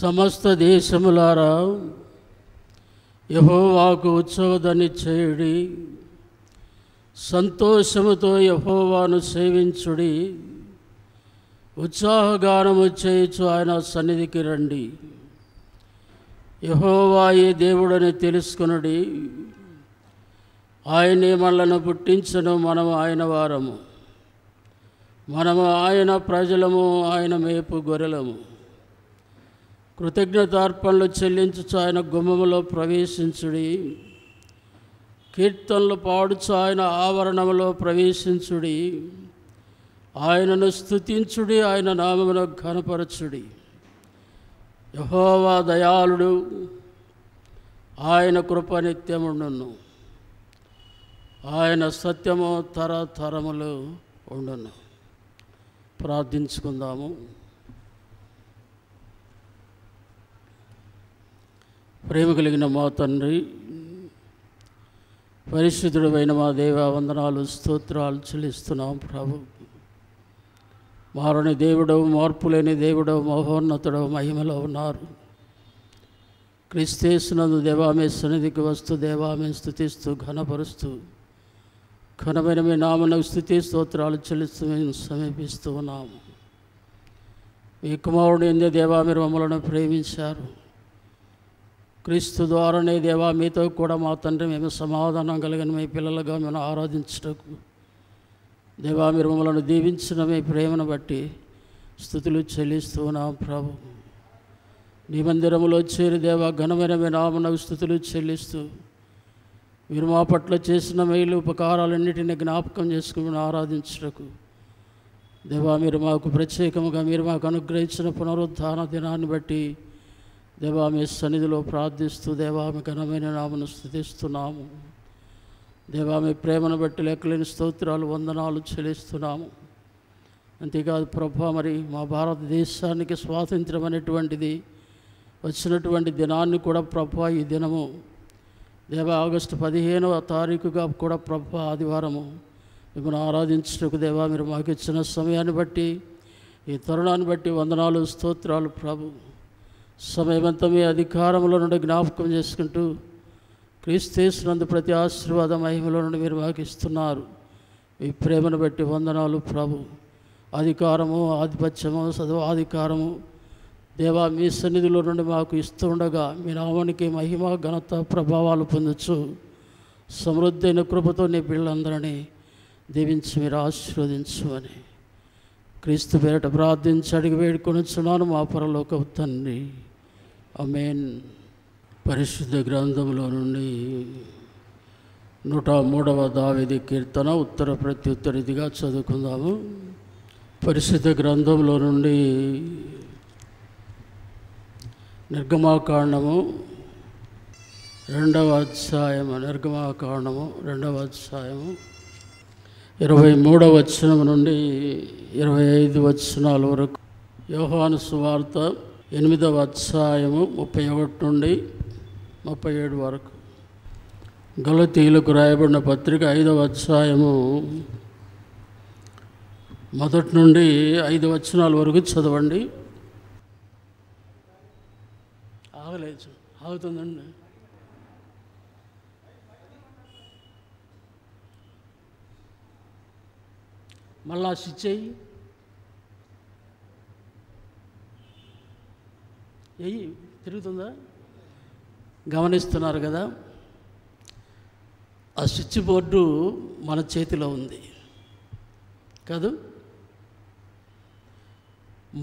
సమస్త దేశములారా యహోవాకు ఉత్సవదని చేయుడి సంతోషముతో యహోవాను సేవించుడి ఉత్సాహగానము చేయొచ్చు ఆయన సన్నిధికి రండి యహోవాయే దేవుడని తెలుసుకునడి ఆయనే మనలను పుట్టించను మనము ఆయన వారము మనము ఆయన ప్రజలము ఆయన మేపు గొర్రెలము కృతజ్ఞతార్పణలు చెల్లించు ఆయన గుమ్మములో ప్రవేశించుడి కీర్తనలు పాడుచు ఆయన ఆవరణములో ప్రవేశించుడి ఆయనను స్థుతించుడి ఆయన నామమును ఘనపరచుడి యహోవా దయాళుడు ఆయన కృప నిత్యముండును ఆయన సత్యము తరతరములు ఉండను ప్రార్థించుకుందాము ప్రేమ కలిగిన మా తండ్రి అయిన మా దేవ వందనాలు స్తోత్రాలు చెల్లిస్తున్నాం ప్రభు మారని దేవుడవు మార్పు లేని దేవుడవు మహోన్నతుడవు మహిమలో ఉన్నారు క్రిస్తేసునందు దేవామే సన్నిధికి వస్తూ దేవామే స్థుతిస్తూ ఘనపరుస్తూ ఘనమైన మీ నామనకు స్థుతి స్తోత్రాలు చెల్లిస్తూ మేము సమీపిస్తూ ఉన్నాము మీ కుమారుడు ఎందే దేవామి మమ్మలను ప్రేమించారు క్రీస్తు ద్వారానే దేవా మీతో కూడా మా తండ్రి మేము సమాధానం కలిగిన మీ పిల్లలుగా మేము ఆరాధించటకు దేవా మీరు మమ్మల్ని దీవించిన మీ ప్రేమను బట్టి స్థుతులు చెల్లిస్తున్నాం ప్రభు నీ మందిరంలో చేరి దేవా ఘనమైన మీ నామన స్థుతులు చెల్లిస్తూ మీరు మా పట్ల చేసిన మేలు ఉపకారాలన్నిటిని జ్ఞాపకం చేసుకుని ఆరాధించటకు దేవా మీరు మాకు ప్రత్యేకంగా మీరు మాకు అనుగ్రహించిన పునరుద్ధాన దినాన్ని బట్టి దేవా మీ సన్నిధిలో ప్రార్థిస్తూ దేవా మీ ఘనమైన నామను స్థుతిస్తున్నాము దేవా మీ ప్రేమను బట్టి లెక్కలేని స్తోత్రాలు వందనాలు చెల్లిస్తున్నాము అంతేకాదు ప్రభా మరి మా భారతదేశానికి స్వాతంత్రం అనేటువంటిది వచ్చినటువంటి దినాన్ని కూడా ప్రభా ఈ దినము దేవ ఆగస్టు పదిహేనవ తారీఖుగా కూడా ప్రభా ఆదివారము మిమ్మల్ని ఆరాధించటకు దేవా మీరు మాకు ఇచ్చిన సమయాన్ని బట్టి ఈ తరుణాన్ని బట్టి వందనాలు స్తోత్రాలు ప్రభు సమయమంతా మీ అధికారంలో నుండి జ్ఞాపకం చేసుకుంటూ క్రీస్తేసినందు ప్రతి ఆశీర్వాద మహిమలో నుండి మీరు మాకు ఇస్తున్నారు మీ ప్రేమను బట్టి వందనాలు ప్రభు అధికారము ఆధిపత్యము సదవాధికారము దేవా మీ సన్నిధిలో నుండి మాకు ఇస్తుండగా మీ నామానికి మహిమ ఘనత ప్రభావాలు పొందొచ్చు సమృద్ధైన కృపతో నీ పిల్లలందరినీ దీవించి మీరు ఆశీర్వదించు అని క్రీస్తు పేరట ప్రార్థించి అడిగి వేడుకొని మా పరలోక తండ్రి అమేన్ పరిశుద్ధ గ్రంథంలో నుండి నూట మూడవ దావిది కీర్తన ఉత్తర ప్రత్యుత్తరిదిగా చదువుకుందాము పరిశుద్ధ గ్రంథంలో నుండి నిర్గమాకాండము రెండవ అధ్యాయము నిర్గమాకాండము రెండవ అధ్యాయము ఇరవై మూడవ వచనం నుండి ఇరవై ఐదు వచనాల వరకు యోహాను సువార్త ఎనిమిదవ అధ్యాయము ముప్పై ఒకటి నుండి ముప్పై ఏడు వరకు గలతీలకు రాయబడిన పత్రిక ఐదవ అధ్యాయము మొదటి నుండి ఐదు వచనాల వరకు చదవండి ఆగలేదు ఆగుతుందండి మళ్ళా స్విచ్ అయ్యి ఎయ్యి తిరుగుతుందా గమనిస్తున్నారు కదా ఆ స్విచ్ బోర్డు మన చేతిలో ఉంది కాదు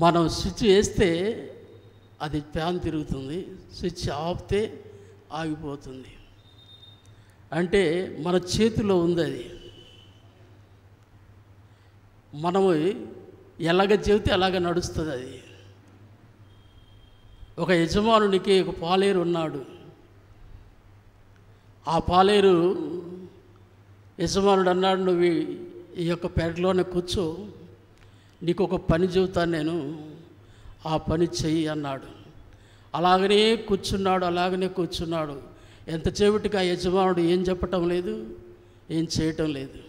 మనం స్విచ్ వేస్తే అది ఫ్యాన్ తిరుగుతుంది స్విచ్ ఆపితే ఆగిపోతుంది అంటే మన చేతిలో ఉంది అది మనము ఎలాగ చెబితే అలాగ నడుస్తుంది అది ఒక యజమానునికి ఒక పాలేరు ఉన్నాడు ఆ పాలేరు యజమానుడు అన్నాడు నువ్వు ఈ యొక్క పెరట్లోనే కూర్చో నీకు ఒక పని చెబుతాను నేను ఆ పని చెయ్యి అన్నాడు అలాగనే కూర్చున్నాడు అలాగనే కూర్చున్నాడు ఎంత చెవిటికి ఆ యజమానుడు ఏం చెప్పటం లేదు ఏం చేయటం లేదు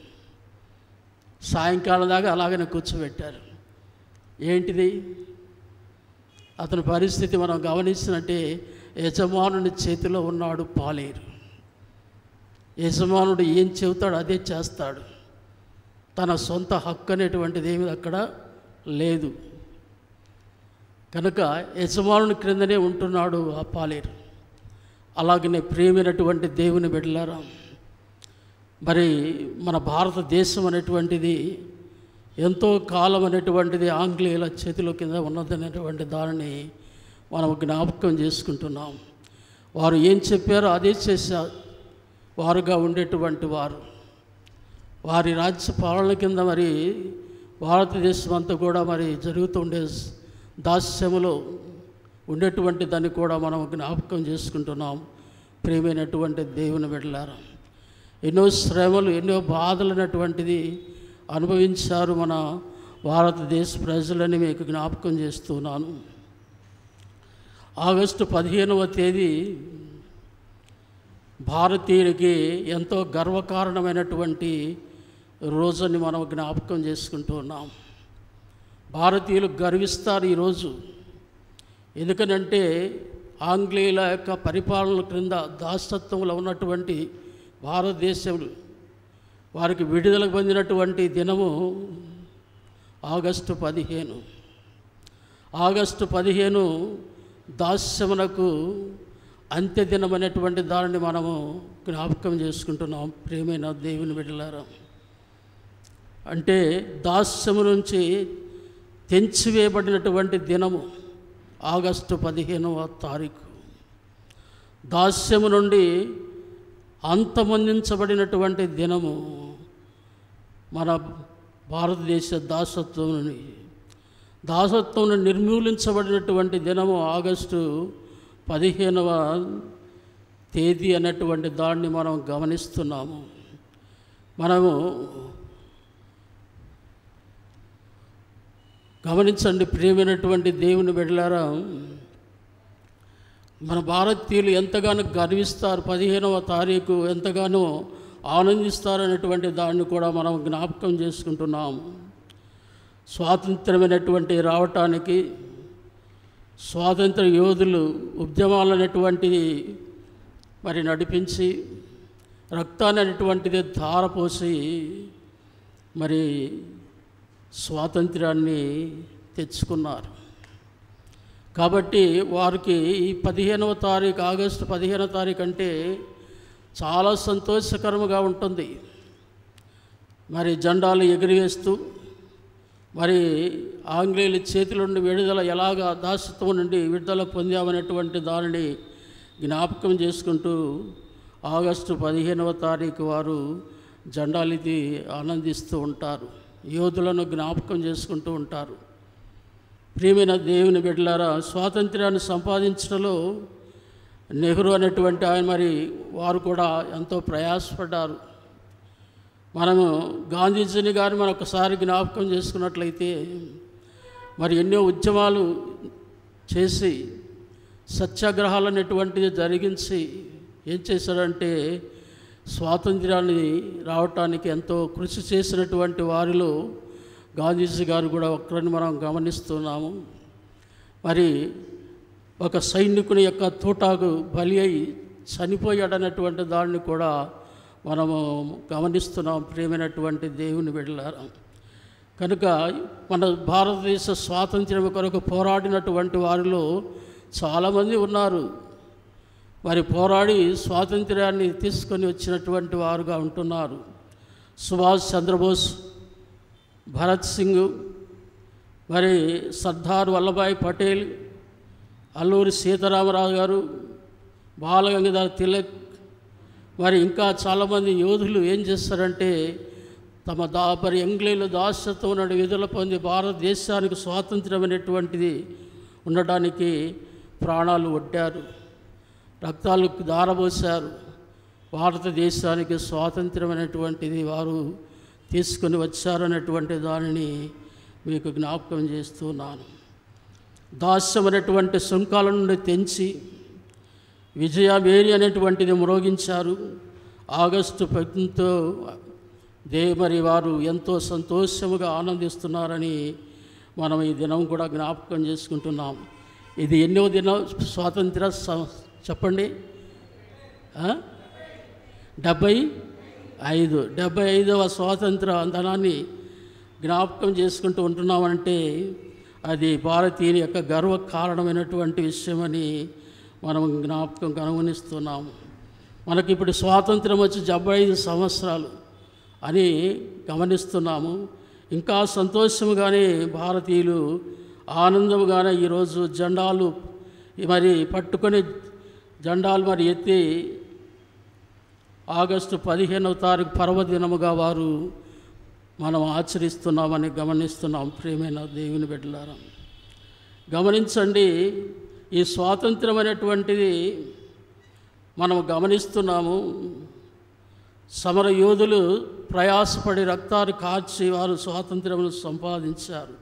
సాయంకాలం దాకా అలాగనే కూర్చోబెట్టారు ఏంటిది అతని పరిస్థితి మనం గమనించినట్టే యజమానుని చేతిలో ఉన్నాడు పాలేరు యజమానుడు ఏం చెబుతాడు అదే చేస్తాడు తన సొంత హక్కు అనేటువంటిది ఏమి అక్కడ లేదు కనుక యజమానుని క్రిందనే ఉంటున్నాడు ఆ పాలేరు అలాగనే ప్రేమైనటువంటి దేవుని బిడ్డలారా మరి మన భారతదేశం అనేటువంటిది ఎంతో కాలం అనేటువంటిది ఆంగ్లేయుల చేతిలో కింద ఉన్నదనేటువంటి దానిని మనం జ్ఞాపకం చేసుకుంటున్నాం వారు ఏం చెప్పారో అదే చేశారు వారుగా ఉండేటువంటి వారు వారి రాజ్య పాలన కింద మరి భారతదేశం అంతా కూడా మరి జరుగుతుండే దాస్యములో ఉండేటువంటి దాన్ని కూడా మనం జ్ఞాపకం చేసుకుంటున్నాం ప్రేమైనటువంటి దేవుని వెళ్ళారు ఎన్నో శ్రమలు ఎన్నో బాధలు అనేటువంటిది అనుభవించారు మన భారతదేశ ప్రజలని మీకు జ్ఞాపకం చేస్తున్నాను ఆగస్టు పదిహేనవ తేదీ భారతీయులకి ఎంతో గర్వకారణమైనటువంటి రోజుని మనం జ్ఞాపకం చేసుకుంటూ ఉన్నాం భారతీయులు గర్విస్తారు ఈరోజు ఎందుకనంటే ఆంగ్లేయుల యొక్క పరిపాలన క్రింద దాసత్వంలో ఉన్నటువంటి భారతదేశంలో వారికి విడుదల పొందినటువంటి దినము ఆగస్టు పదిహేను ఆగస్టు పదిహేను దాస్యమునకు అంత్యదినం అనేటువంటి దానిని మనము జ్ఞాపకం చేసుకుంటున్నాం ప్రేమైన దేవుని బిడ్డలారా అంటే దాస్యము నుంచి తెంచివేయబడినటువంటి దినము ఆగస్టు పదిహేనవ తారీఖు దాస్యము నుండి అంతమందించబడినటువంటి దినము మన భారతదేశ దాసత్వం నుండి దాసత్వం నిర్మూలించబడినటువంటి దినము ఆగస్టు పదిహేనవ తేదీ అనేటువంటి దాన్ని మనం గమనిస్తున్నాము మనము గమనించండి ప్రియమైనటువంటి దేవుని బిడ్డలారా మన భారతీయులు ఎంతగానో గర్విస్తారు పదిహేనవ తారీఖు ఎంతగానో ఆనందిస్తారనేటువంటి దాన్ని కూడా మనం జ్ఞాపకం చేసుకుంటున్నాము స్వాతంత్రమైనటువంటి రావటానికి స్వాతంత్ర యోధులు ఉద్యమాలు అనేటువంటిది మరి నడిపించి రక్తాన్ని అనేటువంటిది ధారపోసి మరి స్వాతంత్రాన్ని తెచ్చుకున్నారు కాబట్టి వారికి ఈ పదిహేనవ తారీఖు ఆగస్టు పదిహేనవ తారీఖు అంటే చాలా సంతోషకరముగా ఉంటుంది మరి జెండాలు ఎగిరివేస్తూ మరి ఆంగ్లేయుల చేతిలో నుండి విడుదల ఎలాగా దాసత్వం నుండి విడుదల పొందామనేటువంటి దానిని జ్ఞాపకం చేసుకుంటూ ఆగస్టు పదిహేనవ తారీఖు వారు జెండాలిది ఆనందిస్తూ ఉంటారు యోధులను జ్ఞాపకం చేసుకుంటూ ఉంటారు ప్రియమైన దేవుని బిడ్డలారా స్వాతంత్ర్యాన్ని సంపాదించడంలో నెహ్రూ అనేటువంటి ఆయన మరి వారు కూడా ఎంతో ప్రయాసపడ్డారు మనము గాంధీజీని గారు మనం ఒకసారి జ్ఞాపకం చేసుకున్నట్లయితే మరి ఎన్నో ఉద్యమాలు చేసి సత్యాగ్రహాలు అనేటువంటిది జరిగించి ఏం చేశారంటే స్వాతంత్ర్యాన్ని రావటానికి ఎంతో కృషి చేసినటువంటి వారిలో గాంధీజీ గారు కూడా ఒక్కరిని మనం గమనిస్తున్నాము మరి ఒక సైనికుని యొక్క తోటాకు బలి అయి చనిపోయాడన్నటువంటి దాన్ని కూడా మనము గమనిస్తున్నాం ప్రేమైనటువంటి దేవుని వెళ్ళారా కనుక మన భారతదేశ స్వాతంత్ర్యం కొరకు పోరాడినటువంటి వారిలో చాలామంది ఉన్నారు వారి పోరాడి స్వాతంత్ర్యాన్ని తీసుకొని వచ్చినటువంటి వారుగా ఉంటున్నారు సుభాష్ చంద్రబోస్ భరత్ సింగ్ మరి సర్దార్ వల్లభాయ్ పటేల్ అల్లూరి సీతారామరాజు గారు బాలగంగాధర్ తిలక్ మరి ఇంకా చాలామంది యోధులు ఏం చేస్తారంటే తమ దా మరి ఇంగ్లీళ్ళు దాస్యత్వం నుండి విధుల పొంది భారతదేశానికి అనేటువంటిది ఉండడానికి ప్రాణాలు ఒడ్డారు రక్తాలు దారబోశారు భారతదేశానికి అనేటువంటిది వారు తీసుకుని వచ్చారనేటువంటి దానిని మీకు జ్ఞాపకం చేస్తున్నాను దాస్యమైనటువంటి సుంకాల నుండి తెంచి వేరి అనేటువంటిది మ్రోగించారు ఆగస్టు పదితో దే మరి వారు ఎంతో సంతోషముగా ఆనందిస్తున్నారని మనం ఈ దినం కూడా జ్ఞాపకం చేసుకుంటున్నాం ఇది ఎన్నో దినం స్వాతంత్ర చెప్పండి డెబ్బై ఐదు డెబ్బై ఐదవ స్వాతంత్ర అందనాన్ని జ్ఞాపకం చేసుకుంటూ ఉంటున్నామంటే అది భారతీయుని యొక్క గర్వ కారణమైనటువంటి విషయమని మనం జ్ఞాపకం కనుగొనిస్తున్నాము మనకి ఇప్పుడు స్వాతంత్రం వచ్చి డెబ్బై ఐదు సంవత్సరాలు అని గమనిస్తున్నాము ఇంకా సంతోషముగానే భారతీయులు ఆనందముగానే ఈరోజు జెండాలు మరి పట్టుకొని జెండాలు మరి ఎత్తి ఆగస్టు పదిహేనవ తారీఖు పర్వదినముగా వారు మనం ఆచరిస్తున్నామని గమనిస్తున్నాం ప్రియమైన దేవుని బిడ్డలారా గమనించండి ఈ స్వాతంత్రం అనేటువంటిది మనం గమనిస్తున్నాము సమరయోధులు ప్రయాసపడి రక్తాలు కాచి వారు స్వాతంత్రమును సంపాదించారు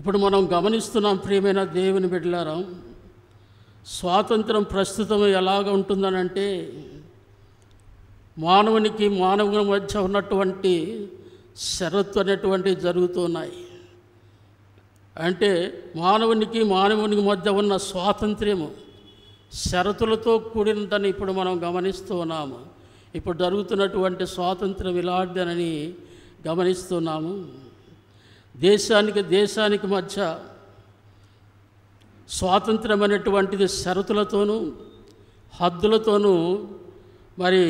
ఇప్పుడు మనం గమనిస్తున్నాం ప్రియమైన దేవుని బిడ్డలారా స్వాతంత్రం ప్రస్తుతం ఎలాగ ఉంటుందనంటే మానవునికి మానవుని మధ్య ఉన్నటువంటి శరత్వ అనేటువంటివి జరుగుతున్నాయి అంటే మానవునికి మానవునికి మధ్య ఉన్న స్వాతంత్ర్యము షరతులతో కూడినదని ఇప్పుడు మనం గమనిస్తూ ఉన్నాము ఇప్పుడు జరుగుతున్నటువంటి స్వాతంత్రం ఇలాంటిదని గమనిస్తున్నాము దేశానికి దేశానికి మధ్య స్వాతంత్రం అనేటువంటిది షరతులతోనూ హద్దులతోనూ మరి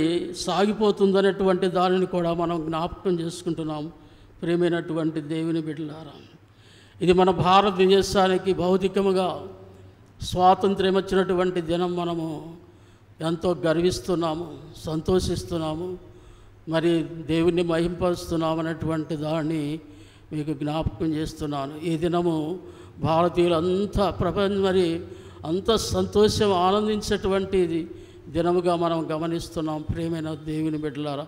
సాగిపోతుందనేటువంటి దానిని కూడా మనం జ్ఞాపకం చేసుకుంటున్నాం ప్రేమైనటువంటి దేవుని బిడ్డలారా ఇది మన భారతదేశానికి భౌతికముగా స్వాతంత్ర్యం వచ్చినటువంటి దినం మనము ఎంతో గర్విస్తున్నాము సంతోషిస్తున్నాము మరి దేవుణ్ణి మహింపరుస్తున్నాం అనేటువంటి దాన్ని మీకు జ్ఞాపకం చేస్తున్నాను ఈ దినము భారతీయులంతా ప్రపంచం మరి అంత సంతోషం ఆనందించేటువంటిది దినముగా మనం గమనిస్తున్నాం ప్రేమైన దేవుని బిడ్డలారా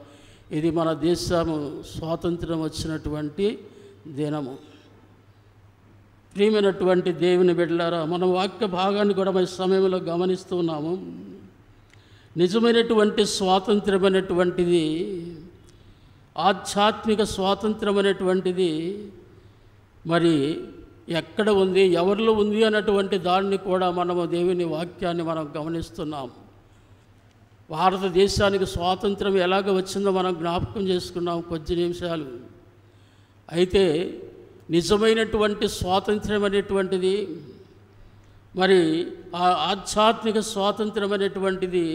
ఇది మన దేశము స్వాతంత్రం వచ్చినటువంటి దినము ప్రియమైనటువంటి దేవుని బిడ్డలారా మనం వాక్య భాగాన్ని కూడా మన సమయంలో గమనిస్తున్నాము నిజమైనటువంటి స్వాతంత్రం అనేటువంటిది ఆధ్యాత్మిక స్వాతంత్రం అనేటువంటిది మరి ఎక్కడ ఉంది ఎవరిలో ఉంది అన్నటువంటి దాన్ని కూడా మనము దేవుని వాక్యాన్ని మనం గమనిస్తున్నాం భారతదేశానికి స్వాతంత్రం ఎలాగ వచ్చిందో మనం జ్ఞాపకం చేసుకున్నాం కొద్ది నిమిషాలు అయితే నిజమైనటువంటి స్వాతంత్రం అనేటువంటిది మరి ఆ ఆధ్యాత్మిక స్వాతంత్రం అనేటువంటిది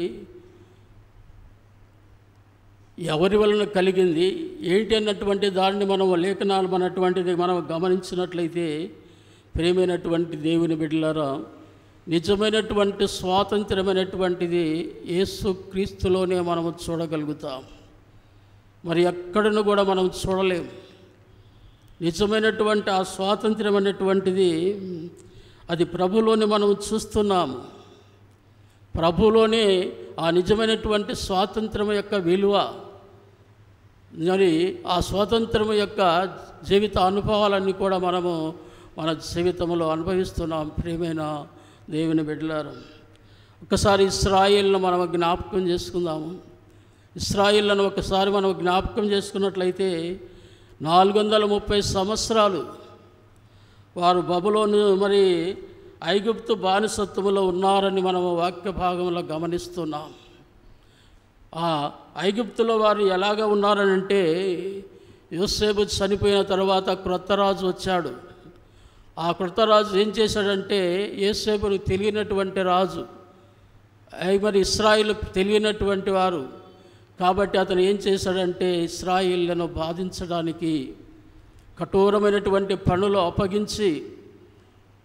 ఎవరి వలన కలిగింది ఏంటి అన్నటువంటి దాన్ని మనం లేఖనాలు అన్నటువంటిది మనం గమనించినట్లయితే ప్రేమైనటువంటి దేవుని బిడ్డలారా నిజమైనటువంటి స్వాతంత్రమైనటువంటిది యేసు క్రీస్తులోనే మనము చూడగలుగుతాం మరి ఎక్కడను కూడా మనం చూడలేం నిజమైనటువంటి ఆ స్వాతంత్రం అనేటువంటిది అది ప్రభులోని మనం చూస్తున్నాము ప్రభులోనే ఆ నిజమైనటువంటి స్వాతంత్రం యొక్క విలువ మరి ఆ స్వాతంత్రం యొక్క జీవిత అనుభవాలన్నీ కూడా మనము మన జీవితంలో అనుభవిస్తున్నాం ప్రియమైన దేవుని బిడ్డలారు ఒకసారి ఇస్రాయిల్ను మనం జ్ఞాపకం చేసుకుందాము ఇస్రాయిల్లను ఒకసారి మనం జ్ఞాపకం చేసుకున్నట్లయితే నాలుగు వందల ముప్పై సంవత్సరాలు వారు బబులోను మరి ఐగుప్తు బానిసత్వంలో ఉన్నారని మనం వాక్య భాగంలో గమనిస్తున్నాం ఆ ఐగుప్తులో వారు ఎలాగ అంటే యోసేపు చనిపోయిన తర్వాత క్రొత్త రాజు వచ్చాడు ఆ కృతరాజు ఏం చేశాడంటే ఏసేపును తెలియనటువంటి రాజు అయి మరి ఇస్రాయిల్ తెలియనటువంటి వారు కాబట్టి అతను ఏం చేశాడంటే ఇస్రాయిల్లను బాధించడానికి కఠోరమైనటువంటి పనులు అప్పగించి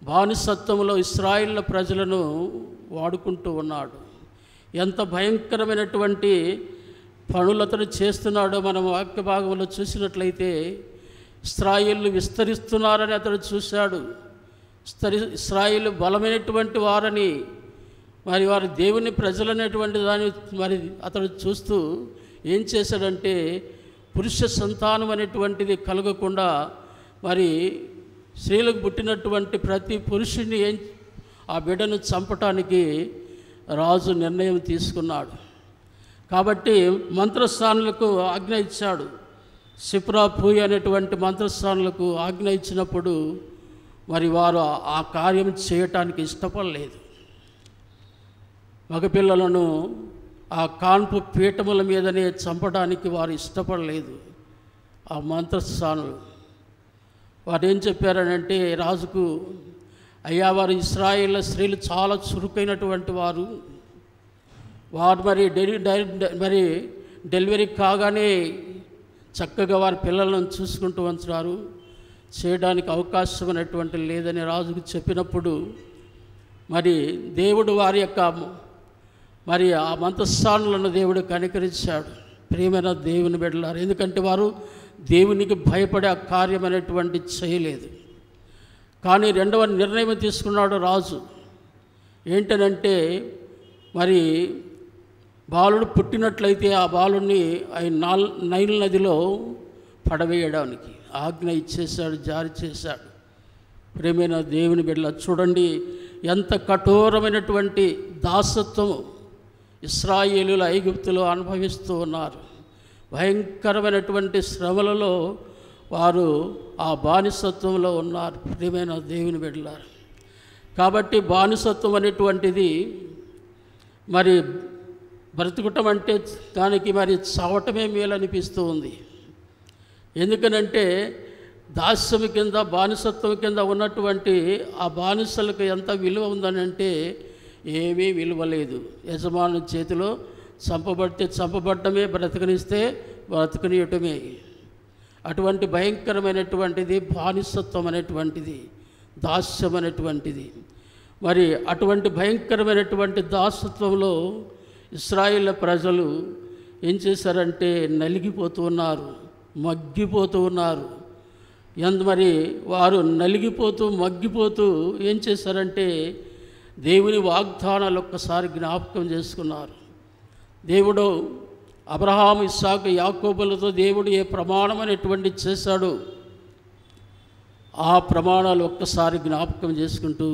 బానిసత్వంలో ఇస్రాయిల్ ప్రజలను వాడుకుంటూ ఉన్నాడు ఎంత భయంకరమైనటువంటి పనులు అతను చేస్తున్నాడో మనం వాక్య భాగంలో చూసినట్లయితే ఇస్రాయిల్లు విస్తరిస్తున్నారని అతడు చూశాడు విస్తరి ఇస్రాయిల్ బలమైనటువంటి వారని మరి వారి దేవుని ప్రజలనేటువంటి దాన్ని మరి అతడు చూస్తూ ఏం చేశాడంటే పురుష సంతానం అనేటువంటిది కలగకుండా మరి స్త్రీలకు పుట్టినటువంటి ప్రతి పురుషుని ఏం ఆ బిడ్డను చంపటానికి రాజు నిర్ణయం తీసుకున్నాడు కాబట్టి మంత్రస్థానులకు ఆజ్ఞ ఇచ్చాడు సిప్రాపూయ్ అనేటువంటి మంత్రస్థానులకు ఆజ్ఞ ఇచ్చినప్పుడు మరి వారు ఆ కార్యం చేయటానికి ఇష్టపడలేదు మగపిల్లలను ఆ కాన్పు పీఠముల మీదనే చంపడానికి వారు ఇష్టపడలేదు ఆ మంత్రస్థానులు వారు ఏం చెప్పారనంటే రాజుకు అయ్యా వారు ఇస్రాయిల్ స్త్రీలు చాలా చురుకైనటువంటి వారు వారు మరి డెలి మరి డెలివరీ కాగానే చక్కగా వారి పిల్లలను చూసుకుంటూ ఉంటున్నారు చేయడానికి అవకాశం అనేటువంటి లేదని రాజుకు చెప్పినప్పుడు మరి దేవుడు వారి యొక్క మరి ఆ మంతస్థానులను దేవుడు కనికరించాడు ప్రియమైన దేవుని బిడ్డలారు ఎందుకంటే వారు దేవునికి భయపడే కార్యం అనేటువంటి చేయలేదు కానీ రెండవ నిర్ణయం తీసుకున్నాడు రాజు ఏంటనంటే మరి బాలుడు పుట్టినట్లయితే ఆ బాలుడిని ఆయన నాల్ నైల్ నదిలో పడవేయడానికి ఆజ్ఞ ఇచ్చేశాడు జారీ చేశాడు ప్రేమైన దేవుని బిడ్డ చూడండి ఎంత కఠోరమైనటువంటి దాసత్వము ఇస్రాయేలుల ఐగుప్తులు అనుభవిస్తూ ఉన్నారు భయంకరమైనటువంటి శ్రమలలో వారు ఆ బానిసత్వంలో ఉన్నారు ప్రియమైన దేవుని బిడ్డారు కాబట్టి బానిసత్వం అనేటువంటిది మరి బ్రతుకుటం అంటే దానికి మరి చావటమే మేలనిపిస్తూ ఉంది ఎందుకనంటే దాస్యం కింద బానిసత్వం కింద ఉన్నటువంటి ఆ బానిసలకు ఎంత విలువ ఉందని అంటే ఏమీ విలువ లేదు యజమానుల చేతిలో చంపబడితే చంపబడ్డమే బ్రతకనిస్తే బ్రతకనియటమే అటువంటి భయంకరమైనటువంటిది బానిసత్వం అనేటువంటిది దాస్యం అనేటువంటిది మరి అటువంటి భయంకరమైనటువంటి దాసత్వంలో ఇస్రాయిల్ ప్రజలు ఏం చేశారంటే నలిగిపోతూ ఉన్నారు మగ్గిపోతూ ఉన్నారు ఎందు మరి వారు నలిగిపోతూ మగ్గిపోతూ ఏం చేశారంటే దేవుని వాగ్దానాలు ఒక్కసారి జ్ఞాపకం చేసుకున్నారు దేవుడు అబ్రహాం ఇస్సాక్ యాకోబులతో దేవుడు ఏ ప్రమాణం అనేటువంటి చేశాడు ఆ ప్రమాణాలు ఒక్కసారి జ్ఞాపకం చేసుకుంటూ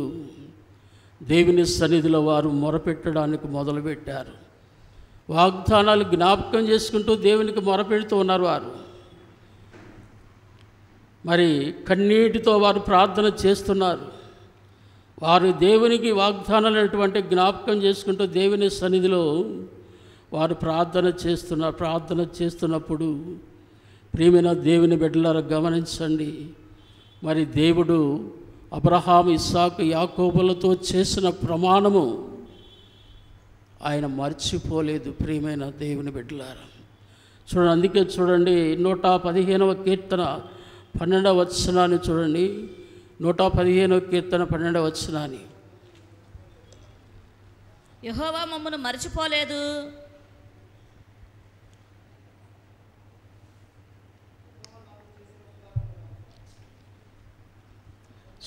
దేవుని సన్నిధిలో వారు మొరపెట్టడానికి మొదలుపెట్టారు వాగ్దానాలు జ్ఞాపకం చేసుకుంటూ దేవునికి మొరపెడుతూ ఉన్నారు వారు మరి కన్నీటితో వారు ప్రార్థన చేస్తున్నారు వారు దేవునికి వాగ్దానాలైనటువంటి జ్ఞాపకం చేసుకుంటూ దేవుని సన్నిధిలో వారు ప్రార్థన చేస్తున్న ప్రార్థన చేస్తున్నప్పుడు ప్రేమిన దేవుని బిడ్డలారా గమనించండి మరి దేవుడు అబ్రహాం ఇస్సాకు యాకోబులతో చేసిన ప్రమాణము ఆయన మర్చిపోలేదు ప్రియమైన దేవుని బిడ్డలారా చూడండి అందుకే చూడండి నూట పదిహేనవ కీర్తన పన్నెండవ వచనాన్ని చూడండి నూట పదిహేనవ కీర్తన పన్నెండవ వచనాన్ని యహోవా మమ్మను మర్చిపోలేదు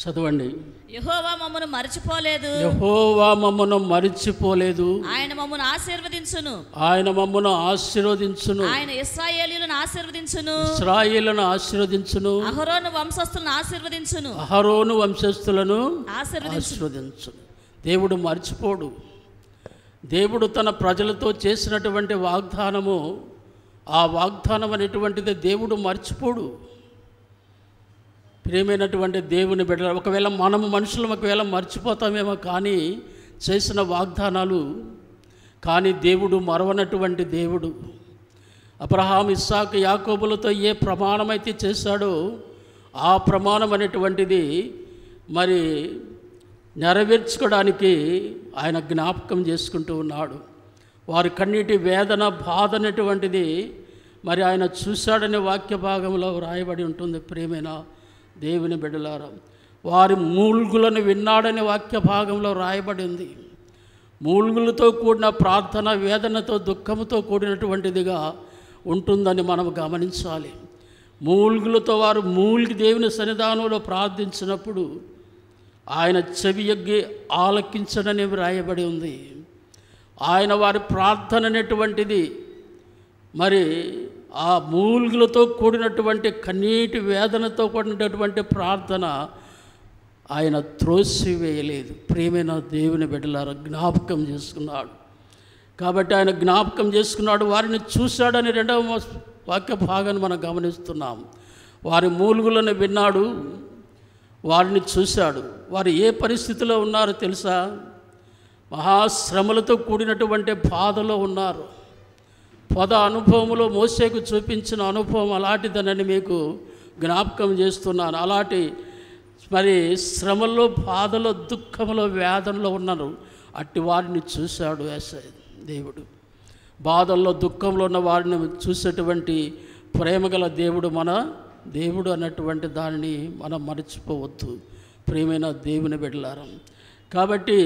చదవండి యహోవా మమ్మను మరచిపోలేదు యహోవా మమ్మను మరచిపోలేదు ఆయన మమ్మను ఆశీర్వదించును ఆయన మమ్మను ఆశీర్వదించును ఆయన ఇస్రాయేలీలను ఆశీర్వదించును ఇస్రాయేలును ఆశీర్వదించును అహరోను వంశస్థులను ఆశీర్వదించును అహరోను వంశస్థులను ఆశీర్వదించును దేవుడు మర్చిపోడు దేవుడు తన ప్రజలతో చేసినటువంటి వాగ్దానము ఆ వాగ్దానం అనేటువంటిది దేవుడు మర్చిపోడు ప్రేమైనటువంటి దేవుని బిడ్డ ఒకవేళ మనము మనుషులు ఒకవేళ మర్చిపోతామేమో కానీ చేసిన వాగ్దానాలు కానీ దేవుడు మరవనటువంటి దేవుడు అబ్రహాం ఇస్సాక్ యాకోబులతో ఏ ప్రమాణమైతే చేశాడో ఆ ప్రమాణం అనేటువంటిది మరి నెరవేర్చుకోవడానికి ఆయన జ్ఞాపకం చేసుకుంటూ ఉన్నాడు వారి కన్నీటి వేదన బాధ అనేటువంటిది మరి ఆయన చూశాడనే వాక్య భాగంలో రాయబడి ఉంటుంది ప్రేమేనా దేవుని బిడ్డలారా వారి మూల్గులను విన్నాడని వాక్య భాగంలో రాయబడింది మూల్గులతో కూడిన ప్రార్థన వేదనతో దుఃఖంతో కూడినటువంటిదిగా ఉంటుందని మనం గమనించాలి మూల్గులతో వారు మూలిగి దేవుని సన్నిధానంలో ప్రార్థించినప్పుడు ఆయన చెవి ఎగ్గి ఆలకించడని వ్రాయబడి ఉంది ఆయన వారి ప్రార్థన అనేటువంటిది మరి ఆ మూలుగులతో కూడినటువంటి కన్నీటి వేదనతో కూడినటువంటి ప్రార్థన ఆయన త్రోసి వేయలేదు ప్రేమైన దేవుని బిడ్డలారా జ్ఞాపకం చేసుకున్నాడు కాబట్టి ఆయన జ్ఞాపకం చేసుకున్నాడు వారిని చూశాడని రెండవ వాక్య భాగాన్ని మనం గమనిస్తున్నాం వారి మూలుగులను విన్నాడు వారిని చూశాడు వారు ఏ పరిస్థితిలో ఉన్నారో తెలుసా మహాశ్రమలతో కూడినటువంటి బాధలో ఉన్నారు పద అనుభవంలో మోసేకు చూపించిన అనుభవం అలాంటిదనని మీకు జ్ఞాపకం చేస్తున్నాను అలాంటి మరి శ్రమలో బాధలో దుఃఖంలో వేదనలో ఉన్నారు అట్టి వారిని చూశాడు వేస దేవుడు బాధల్లో దుఃఖంలో ఉన్న వారిని చూసేటువంటి ప్రేమగల దేవుడు మన దేవుడు అన్నటువంటి దానిని మనం మరచిపోవద్దు ప్రేమైన దేవుని బిడ్డలారం కాబట్టి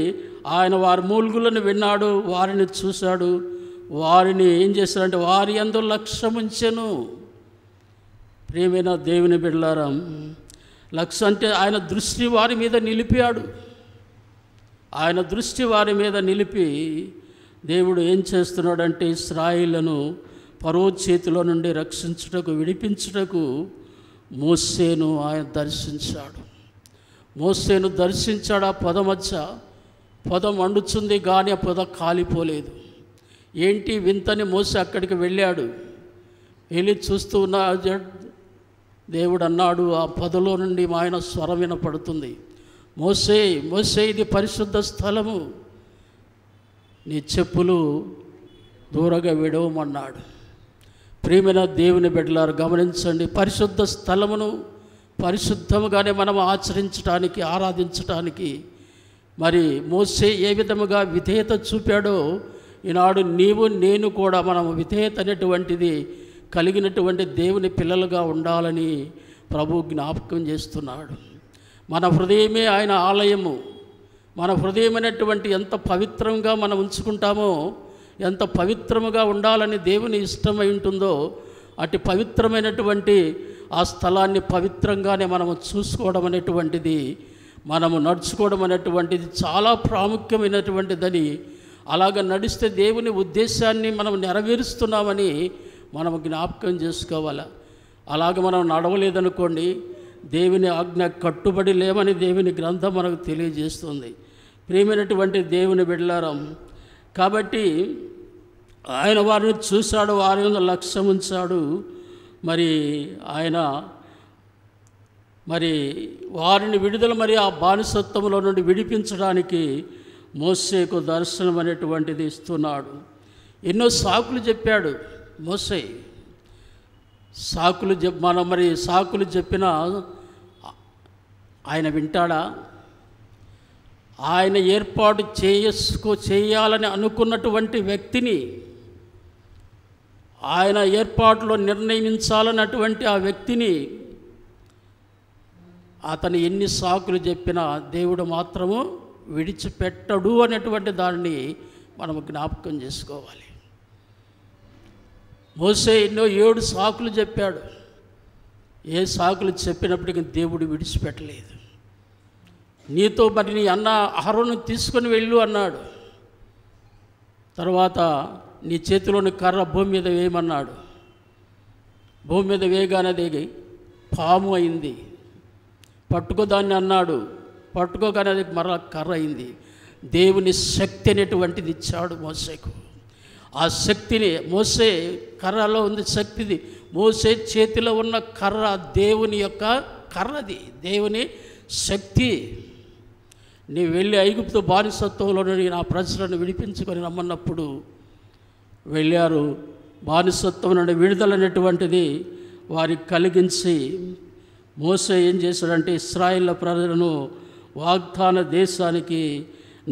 ఆయన వారి మూలుగులను విన్నాడు వారిని చూశాడు వారిని ఏం చేస్తారంటే వారి అందు లక్ష్యముంచెను ప్రేమైన దేవుని బిడ్డారాం లక్ష్యం అంటే ఆయన దృష్టి వారి మీద నిలిపాడు ఆయన దృష్టి వారి మీద నిలిపి దేవుడు ఏం చేస్తున్నాడంటే ఇస్రాయిలను పరో చేతిలో నుండి రక్షించుటకు విడిపించుటకు మోసేను ఆయన దర్శించాడు మోసేను దర్శించాడు ఆ పొద మధ్య పొద మండుతుంది కానీ ఆ పొద కాలిపోలేదు ఏంటి వింతని మోసి అక్కడికి వెళ్ళాడు వెళ్ళి చూస్తూ ఉన్న దేవుడు అన్నాడు ఆ పదలో నుండి మా ఆయన స్వరం వినపడుతుంది మోసే మోసే ఇది పరిశుద్ధ స్థలము నీ చెప్పులు దూరంగా విడవమన్నాడు ప్రేమిన దేవుని బిడ్డలారు గమనించండి పరిశుద్ధ స్థలమును పరిశుద్ధముగానే మనం ఆచరించడానికి ఆరాధించటానికి మరి మోసే ఏ విధముగా విధేయత చూపాడో ఈనాడు నీవు నేను కూడా మనం విధేయత అనేటువంటిది కలిగినటువంటి దేవుని పిల్లలుగా ఉండాలని ప్రభు జ్ఞాపకం చేస్తున్నాడు మన హృదయమే ఆయన ఆలయము మన హృదయం అనేటువంటి ఎంత పవిత్రంగా మనం ఉంచుకుంటామో ఎంత పవిత్రముగా ఉండాలని దేవుని ఇష్టమై ఉంటుందో అటు పవిత్రమైనటువంటి ఆ స్థలాన్ని పవిత్రంగానే మనము చూసుకోవడం అనేటువంటిది మనము నడుచుకోవడం అనేటువంటిది చాలా ప్రాముఖ్యమైనటువంటిదని అలాగ నడిస్తే దేవుని ఉద్దేశాన్ని మనం నెరవేరుస్తున్నామని మనం జ్ఞాపకం చేసుకోవాలా అలాగ మనం నడవలేదనుకోండి దేవుని ఆజ్ఞ కట్టుబడి లేమని దేవుని గ్రంథం మనకు తెలియజేస్తుంది ప్రేమైనటువంటి దేవుని బిడ్డలారం కాబట్టి ఆయన వారిని చూశాడు వారి మీద లక్ష్యం ఉంచాడు మరి ఆయన మరి వారిని విడుదల మరి ఆ బానిసత్వంలో నుండి విడిపించడానికి మోసేకు దర్శనం అనేటువంటిది ఇస్తున్నాడు ఎన్నో సాకులు చెప్పాడు మోసే సాకులు చెప్ మనం మరి సాకులు చెప్పిన ఆయన వింటాడా ఆయన ఏర్పాటు చేసుకో చేయాలని అనుకున్నటువంటి వ్యక్తిని ఆయన ఏర్పాటులో నిర్ణయించాలన్నటువంటి ఆ వ్యక్తిని అతను ఎన్ని సాకులు చెప్పినా దేవుడు మాత్రము విడిచిపెట్టడు అనేటువంటి దాన్ని మనం జ్ఞాపకం చేసుకోవాలి మోసే ఎన్నో ఏడు సాకులు చెప్పాడు ఏ సాకులు చెప్పినప్పటికీ దేవుడు విడిచిపెట్టలేదు నీతో మరి నీ అన్న ఆహారం తీసుకొని వెళ్ళు అన్నాడు తర్వాత నీ చేతిలోని కర్ర భూమి మీద వేయమన్నాడు భూమి మీద వేయగానే దిగి పాము అయింది పట్టుకోదాన్ని అన్నాడు పట్టుకోగానే అది కర్ర అయింది దేవుని శక్తి అనేటువంటిది ఇచ్చాడు మోసేకు ఆ శక్తిని మోసే కర్రలో ఉంది శక్తిది మోసే చేతిలో ఉన్న కర్ర దేవుని యొక్క కర్రది దేవుని శక్తి నీ వెళ్ళి ఐగుప్తు బానిసత్వంలో నా ప్రజలను విడిపించుకొని రమ్మన్నప్పుడు వెళ్ళారు బానిసత్వం నుండి అనేటువంటిది వారికి కలిగించి మోస ఏం చేశాడంటే ఇస్రాయిల్ ప్రజలను వాగ్దాన దేశానికి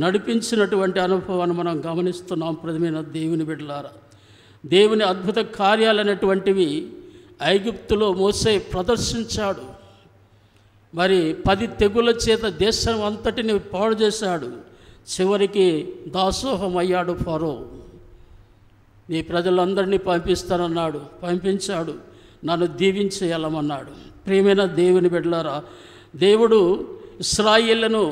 నడిపించినటువంటి అనుభవాన్ని మనం గమనిస్తున్నాం ప్రథమైన దేవుని బిడ్డలారా దేవుని అద్భుత కార్యాలైనటువంటివి ఐగుప్తులో మోసే ప్రదర్శించాడు మరి పది తెగుల చేత దేశం అంతటిని పాడు చేశాడు చివరికి దాసోహం అయ్యాడు ఫరో నీ ప్రజలందరినీ పంపిస్తానన్నాడు పంపించాడు నన్ను దీవించేయాలమన్నాడు ప్రియమైన దేవుని బిడ్డలారా దేవుడు ఇస్రాయిలను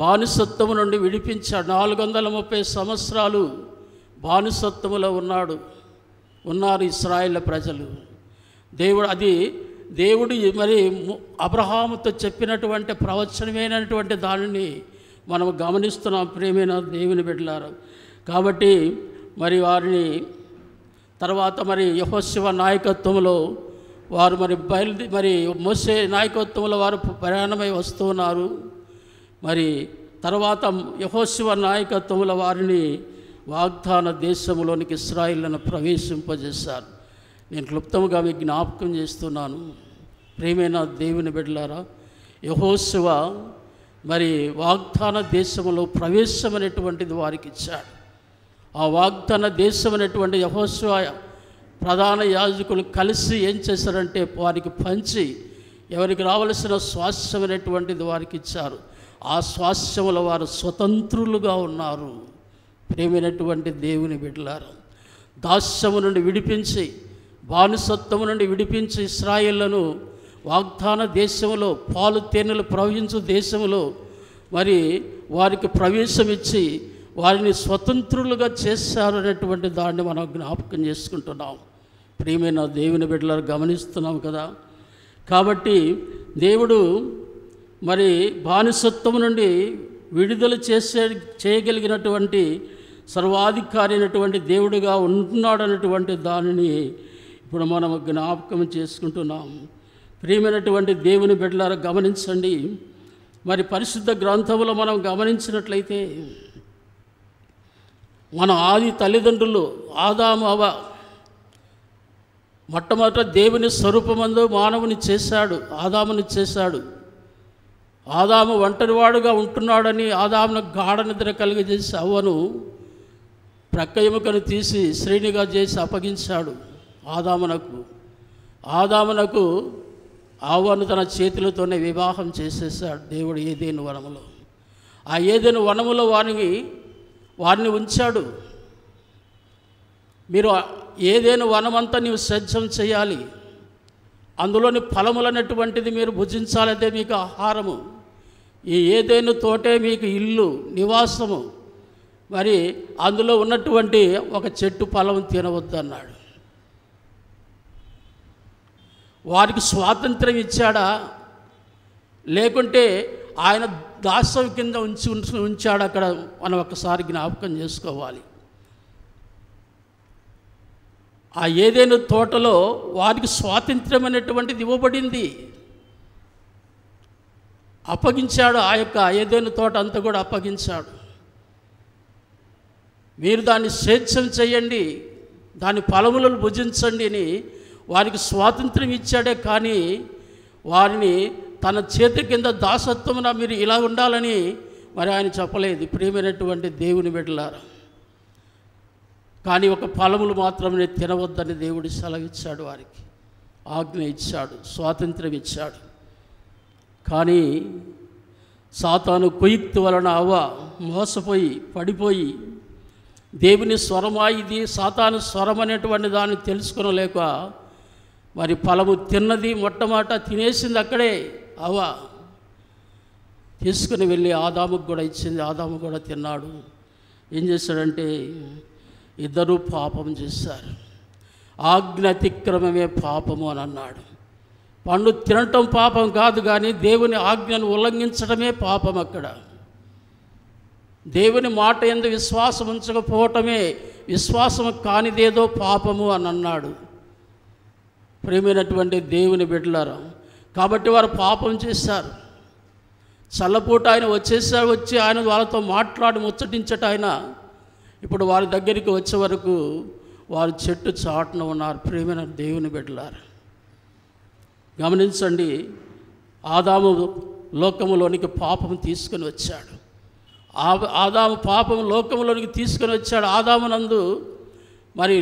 బానిసత్వము నుండి విడిపించాడు నాలుగు వందల ముప్పై సంవత్సరాలు బానిసత్వంలో ఉన్నాడు ఉన్నారు ఇస్రాయిల్ ప్రజలు దేవుడు అది దేవుడు మరి అబ్రహాముతో చెప్పినటువంటి ప్రవచనమైనటువంటి దానిని మనం గమనిస్తున్నాం ప్రేమైన దేవుని బిడ్డలారు కాబట్టి మరి వారిని తర్వాత మరి యహోశివ నాయకత్వంలో వారు మరి బయలుదే మరి మోసే నాయకత్వంలో వారు ప్రయాణమై వస్తున్నారు మరి తర్వాత యహోశివ నాయకత్వంలో వారిని వాగ్దాన దేశంలోనికి ఇస్రాయిల్లను ప్రవేశింపజేశారు నేను క్లుప్తంగా మీకు జ్ఞాపకం చేస్తున్నాను ప్రేమైన దేవుని బిడ్డలారా యహోశివ మరి వాగ్దాన దేశంలో ప్రవేశం అనేటువంటిది వారికి ఇచ్చాడు ఆ వాగ్దాన దేశం అనేటువంటి యహోశివ ప్రధాన యాజకులు కలిసి ఏం చేశారంటే వారికి పంచి ఎవరికి రావలసిన స్వాస్థ్యమైనటువంటిది వారికి ఇచ్చారు ఆ స్వాస్థ్యముల వారు స్వతంత్రులుగా ఉన్నారు ప్రేమైనటువంటి దేవుని బిడ్డలారు దాస్యము నుండి విడిపించి బానిసత్వము నుండి విడిపించి ఇస్రాయిళ్లను వాగ్దాన దేశంలో పాలు తేనెలు ప్రవహించు దేశంలో మరి వారికి ప్రవేశం ఇచ్చి వారిని స్వతంత్రులుగా చేశారు అనేటువంటి దాన్ని మనం జ్ఞాపకం చేసుకుంటున్నాం ప్రియమైన దేవుని బిడ్డలను గమనిస్తున్నాం కదా కాబట్టి దేవుడు మరి బానిసత్వం నుండి విడుదల చేసే చేయగలిగినటువంటి సర్వాధికారి అయినటువంటి దేవుడిగా ఉంటున్నాడన్నటువంటి దానిని ఇప్పుడు మనం జ్ఞాపకం చేసుకుంటున్నాం ప్రియమైనటువంటి దేవుని బిడ్డలారా గమనించండి మరి పరిశుద్ధ గ్రంథములో మనం గమనించినట్లయితే మన ఆది తల్లిదండ్రులు ఆదామవ మొట్టమొదట దేవుని స్వరూపమందు మానవుని చేశాడు ఆదాముని చేశాడు ఆదాము ఒంటరివాడుగా ఉంటున్నాడని ఆదామును గాఢ నిద్ర కలిగజేసి అవ్వను ప్రక్క ఎముకను తీసి శ్రేణిగా చేసి అప్పగించాడు ఆదామునకు ఆదామునకు అవ్వను తన చేతులతోనే వివాహం చేసేసాడు దేవుడు ఏదేను వనములో ఆ ఏదేని వనములో వారిని వారిని ఉంచాడు మీరు ఏదైనా వనమంతా నీవు సజ్జం చేయాలి అందులోని ఫలములనటువంటిది మీరు భుజించాలంటే మీకు ఆహారము ఈ ఏదైనా తోటే మీకు ఇల్లు నివాసము మరి అందులో ఉన్నటువంటి ఒక చెట్టు ఫలం తినవద్దన్నాడు వారికి స్వాతంత్రం ఇచ్చాడా లేకుంటే ఆయన దాసం కింద ఉంచి ఉంచాడు అక్కడ మనం ఒకసారి జ్ఞాపకం చేసుకోవాలి ఆ ఏదైనా తోటలో వారికి స్వాతంత్ర్యం అనేటువంటిది ఇవ్వబడింది అప్పగించాడు ఆ యొక్క ఏదైనా తోట అంతా కూడా అప్పగించాడు మీరు దాన్ని స్వేచ్ఛం చేయండి దాని ఫలములను భుజించండి అని వారికి స్వాతంత్రం ఇచ్చాడే కానీ వారిని తన చేతి కింద దాసత్వమున మీరు ఇలా ఉండాలని మరి ఆయన చెప్పలేదు ప్రియమైనటువంటి దేవుని బిడ్డలారా కానీ ఒక ఫలములు మాత్రమే తినవద్దని దేవుడు సెలవిచ్చాడు వారికి ఆజ్ఞ ఇచ్చాడు స్వాతంత్రం ఇచ్చాడు కానీ సాతాను కుయుక్తి వలన అవ మోసపోయి పడిపోయి దేవుని స్వరమా ఇది సాతాను స్వరం అనేటువంటి దాన్ని తెలుసుకునలేక మరి ఫలము తిన్నది మొట్టమాట తినేసింది అక్కడే అవ తీసుకుని వెళ్ళి ఆదాముకు కూడా ఇచ్చింది ఆదాము కూడా తిన్నాడు ఏం చేశాడంటే ఇద్దరూ పాపం చేశారు ఆజ్ఞ అతిక్రమమే పాపము అని అన్నాడు పండు తినటం పాపం కాదు కానీ దేవుని ఆజ్ఞను ఉల్లంఘించడమే పాపం అక్కడ దేవుని మాట ఎందు విశ్వాసం ఉంచకపోవటమే విశ్వాసం కానిదేదో పాపము అని అన్నాడు ప్రేమైనటువంటి దేవుని బిడ్డలారు కాబట్టి వారు పాపం చేశారు చల్లపూట ఆయన వచ్చేసారు వచ్చి ఆయన వాళ్ళతో మాట్లాడి ముచ్చటించట ఆయన ఇప్పుడు వారి దగ్గరికి వచ్చే వరకు వారు చెట్టు చాటున ఉన్నారు ప్రేమైన దేవుని బిడ్డలారు గమనించండి ఆదాము లోకంలోనికి పాపం తీసుకొని వచ్చాడు ఆదాము పాపం లోకంలోనికి తీసుకొని వచ్చాడు ఆదామునందు మరి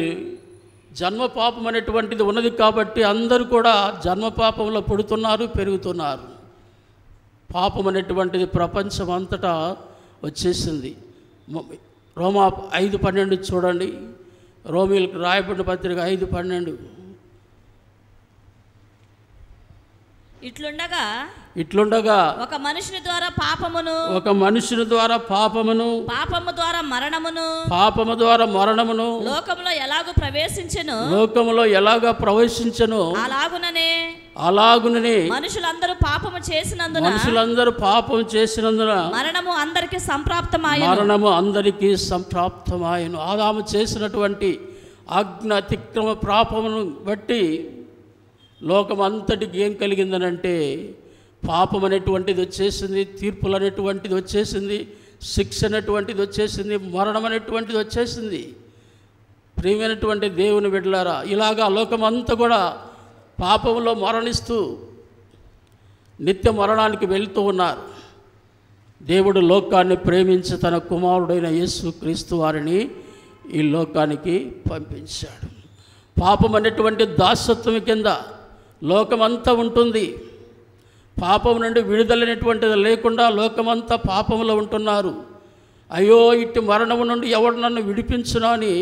జన్మ పాపం అనేటువంటిది ఉన్నది కాబట్టి అందరూ కూడా జన్మ పాపంలో పుడుతున్నారు పెరుగుతున్నారు పాపం అనేటువంటిది ప్రపంచం అంతటా వచ్చేసింది రోమా ఐదు పన్నెండు చూడండి రోమిల్కి రాయబడిన పత్రిక ఐదు పన్నెండు ఇట్లుండగా ఇట్లుండగా ఒక మనుషుని ద్వారా పాపమును ఒక మనుషుని ద్వారా పాపమును పాపము ద్వారా మరణమును పాపము ద్వారా మరణమును లోకములో ఎలాగో ప్రవేశించను లోకములో ఎలాగ ప్రవేశించను అలాగుననే అలాగుననే మనుషులందరూ పాపము చేసినందున మనుషులందరూ పాపం చేసినందున మరణము అందరికీ సంప్రాప్తమాయ మరణము అందరికీ సంప్రాప్తమాయను ఆదాము చేసినటువంటి అగ్నతిక్రమ పాపమును బట్టి లోకం అంతటికి ఏం కలిగిందనంటే పాపం అనేటువంటిది వచ్చేసింది తీర్పులు అనేటువంటిది వచ్చేసింది శిక్ష అనేటువంటిది వచ్చేసింది మరణం అనేటువంటిది వచ్చేసింది ప్రియమైనటువంటి దేవుని బిడ్డలారా ఇలాగా లోకం అంతా కూడా పాపంలో మరణిస్తూ నిత్య మరణానికి వెళుతూ ఉన్నారు దేవుడు లోకాన్ని ప్రేమించి తన కుమారుడైన యేసు క్రీస్తు వారిని ఈ లోకానికి పంపించాడు పాపం అనేటువంటి దాసత్వం కింద లోకమంతా ఉంటుంది పాపం నుండి విడుదలైనటువంటిది లేకుండా లోకమంతా పాపంలో ఉంటున్నారు అయ్యో ఇటు మరణం నుండి ఎవడు నన్ను విడిపించునా అని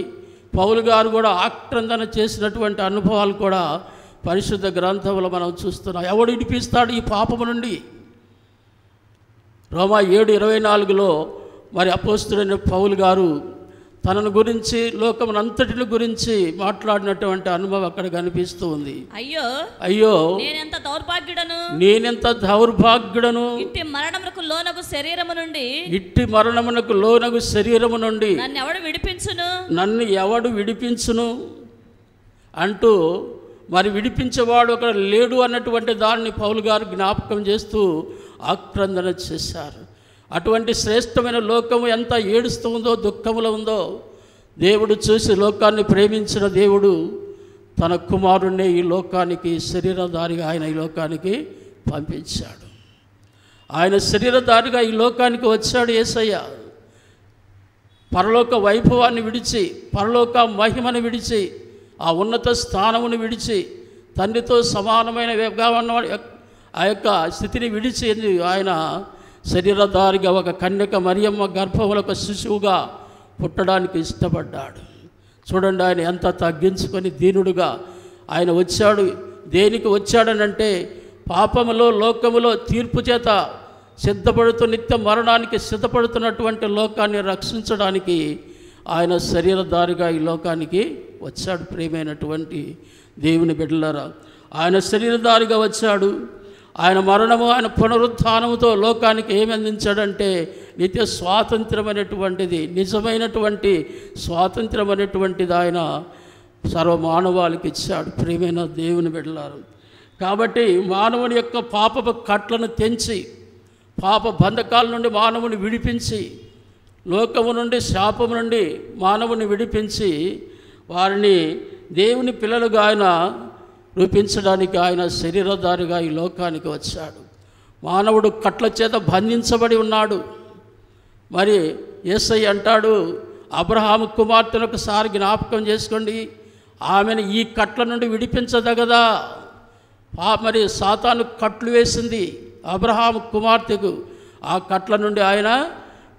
పౌలు గారు కూడా ఆక్రందన చేసినటువంటి అనుభవాలు కూడా పరిశుద్ధ గ్రంథంలో మనం చూస్తున్నాం ఎవడు విడిపిస్తాడు ఈ పాపము నుండి రోమా ఏడు ఇరవై నాలుగులో మరి అపోస్తుడైన పౌలు గారు తనను గురించి లోకమునంతటిని గురించి మాట్లాడినటువంటి అనుభవం అక్కడ కనిపిస్తూ ఉంది అయ్యో అయ్యో నేనెంత దౌర్భాగ్యుడను నేనెంత దౌర్భాగ్యుడను ఇట్టి మరణమునకు లోనగు శరీరము నుండి ఇట్టి మరణమునకు లోనగు శరీరము నుండి నన్ను ఎవడు విడిపించును నన్ను ఎవడు విడిపించును అంటూ మరి విడిపించేవాడు అక్కడ లేడు అన్నటువంటి దాన్ని పౌలు గారు జ్ఞాపకం చేస్తూ ఆక్రందన చేశారు అటువంటి శ్రేష్టమైన లోకము ఎంత ఏడుస్తుందో ఉందో దుఃఖములో ఉందో దేవుడు చూసి లోకాన్ని ప్రేమించిన దేవుడు తన కుమారుణ్ణి ఈ లోకానికి శరీరధారిగా ఆయన ఈ లోకానికి పంపించాడు ఆయన శరీరధారిగా ఈ లోకానికి వచ్చాడు ఏసయ్య పరలోక వైభవాన్ని విడిచి పరలోక మహిమను విడిచి ఆ ఉన్నత స్థానమును విడిచి తండ్రితో సమానమైన ఆ యొక్క స్థితిని విడిచి ఆయన శరీరధారిగా ఒక కన్యక మరియమ్మ గర్భములకు ఒక శిశువుగా పుట్టడానికి ఇష్టపడ్డాడు చూడండి ఆయన ఎంత తగ్గించుకొని దీనుడుగా ఆయన వచ్చాడు దేనికి వచ్చాడనంటే పాపములో లోకములో తీర్పు చేత సిద్ధపడుతూ నిత్య మరణానికి సిద్ధపడుతున్నటువంటి లోకాన్ని రక్షించడానికి ఆయన శరీరధారిగా ఈ లోకానికి వచ్చాడు ప్రేమైనటువంటి దేవుని బిడ్డలారా ఆయన శరీరధారిగా వచ్చాడు ఆయన మరణము ఆయన పునరుత్నముతో లోకానికి ఏమి అందించాడంటే నిత్య స్వాతంత్రం అనేటువంటిది నిజమైనటువంటి స్వాతంత్రం అనేటువంటిది ఆయన సర్వమానవాళికి ఇచ్చాడు ప్రియమైన దేవుని వెళ్ళారు కాబట్టి మానవుని యొక్క పాపపు కట్లను తెంచి పాప బంధకాల నుండి మానవుని విడిపించి లోకము నుండి శాపము నుండి మానవుని విడిపించి వారిని దేవుని పిల్లలుగా ఆయన రూపించడానికి ఆయన శరీరధారిగా ఈ లోకానికి వచ్చాడు మానవుడు కట్ల చేత బంధించబడి ఉన్నాడు మరి ఏసై అంటాడు అబ్రహాం కుమార్తెను ఒకసారి జ్ఞాపకం చేసుకోండి ఆమెను ఈ కట్ల నుండి విడిపించదగదా మరి సాతాను కట్లు వేసింది అబ్రహాం కుమార్తెకు ఆ కట్ల నుండి ఆయన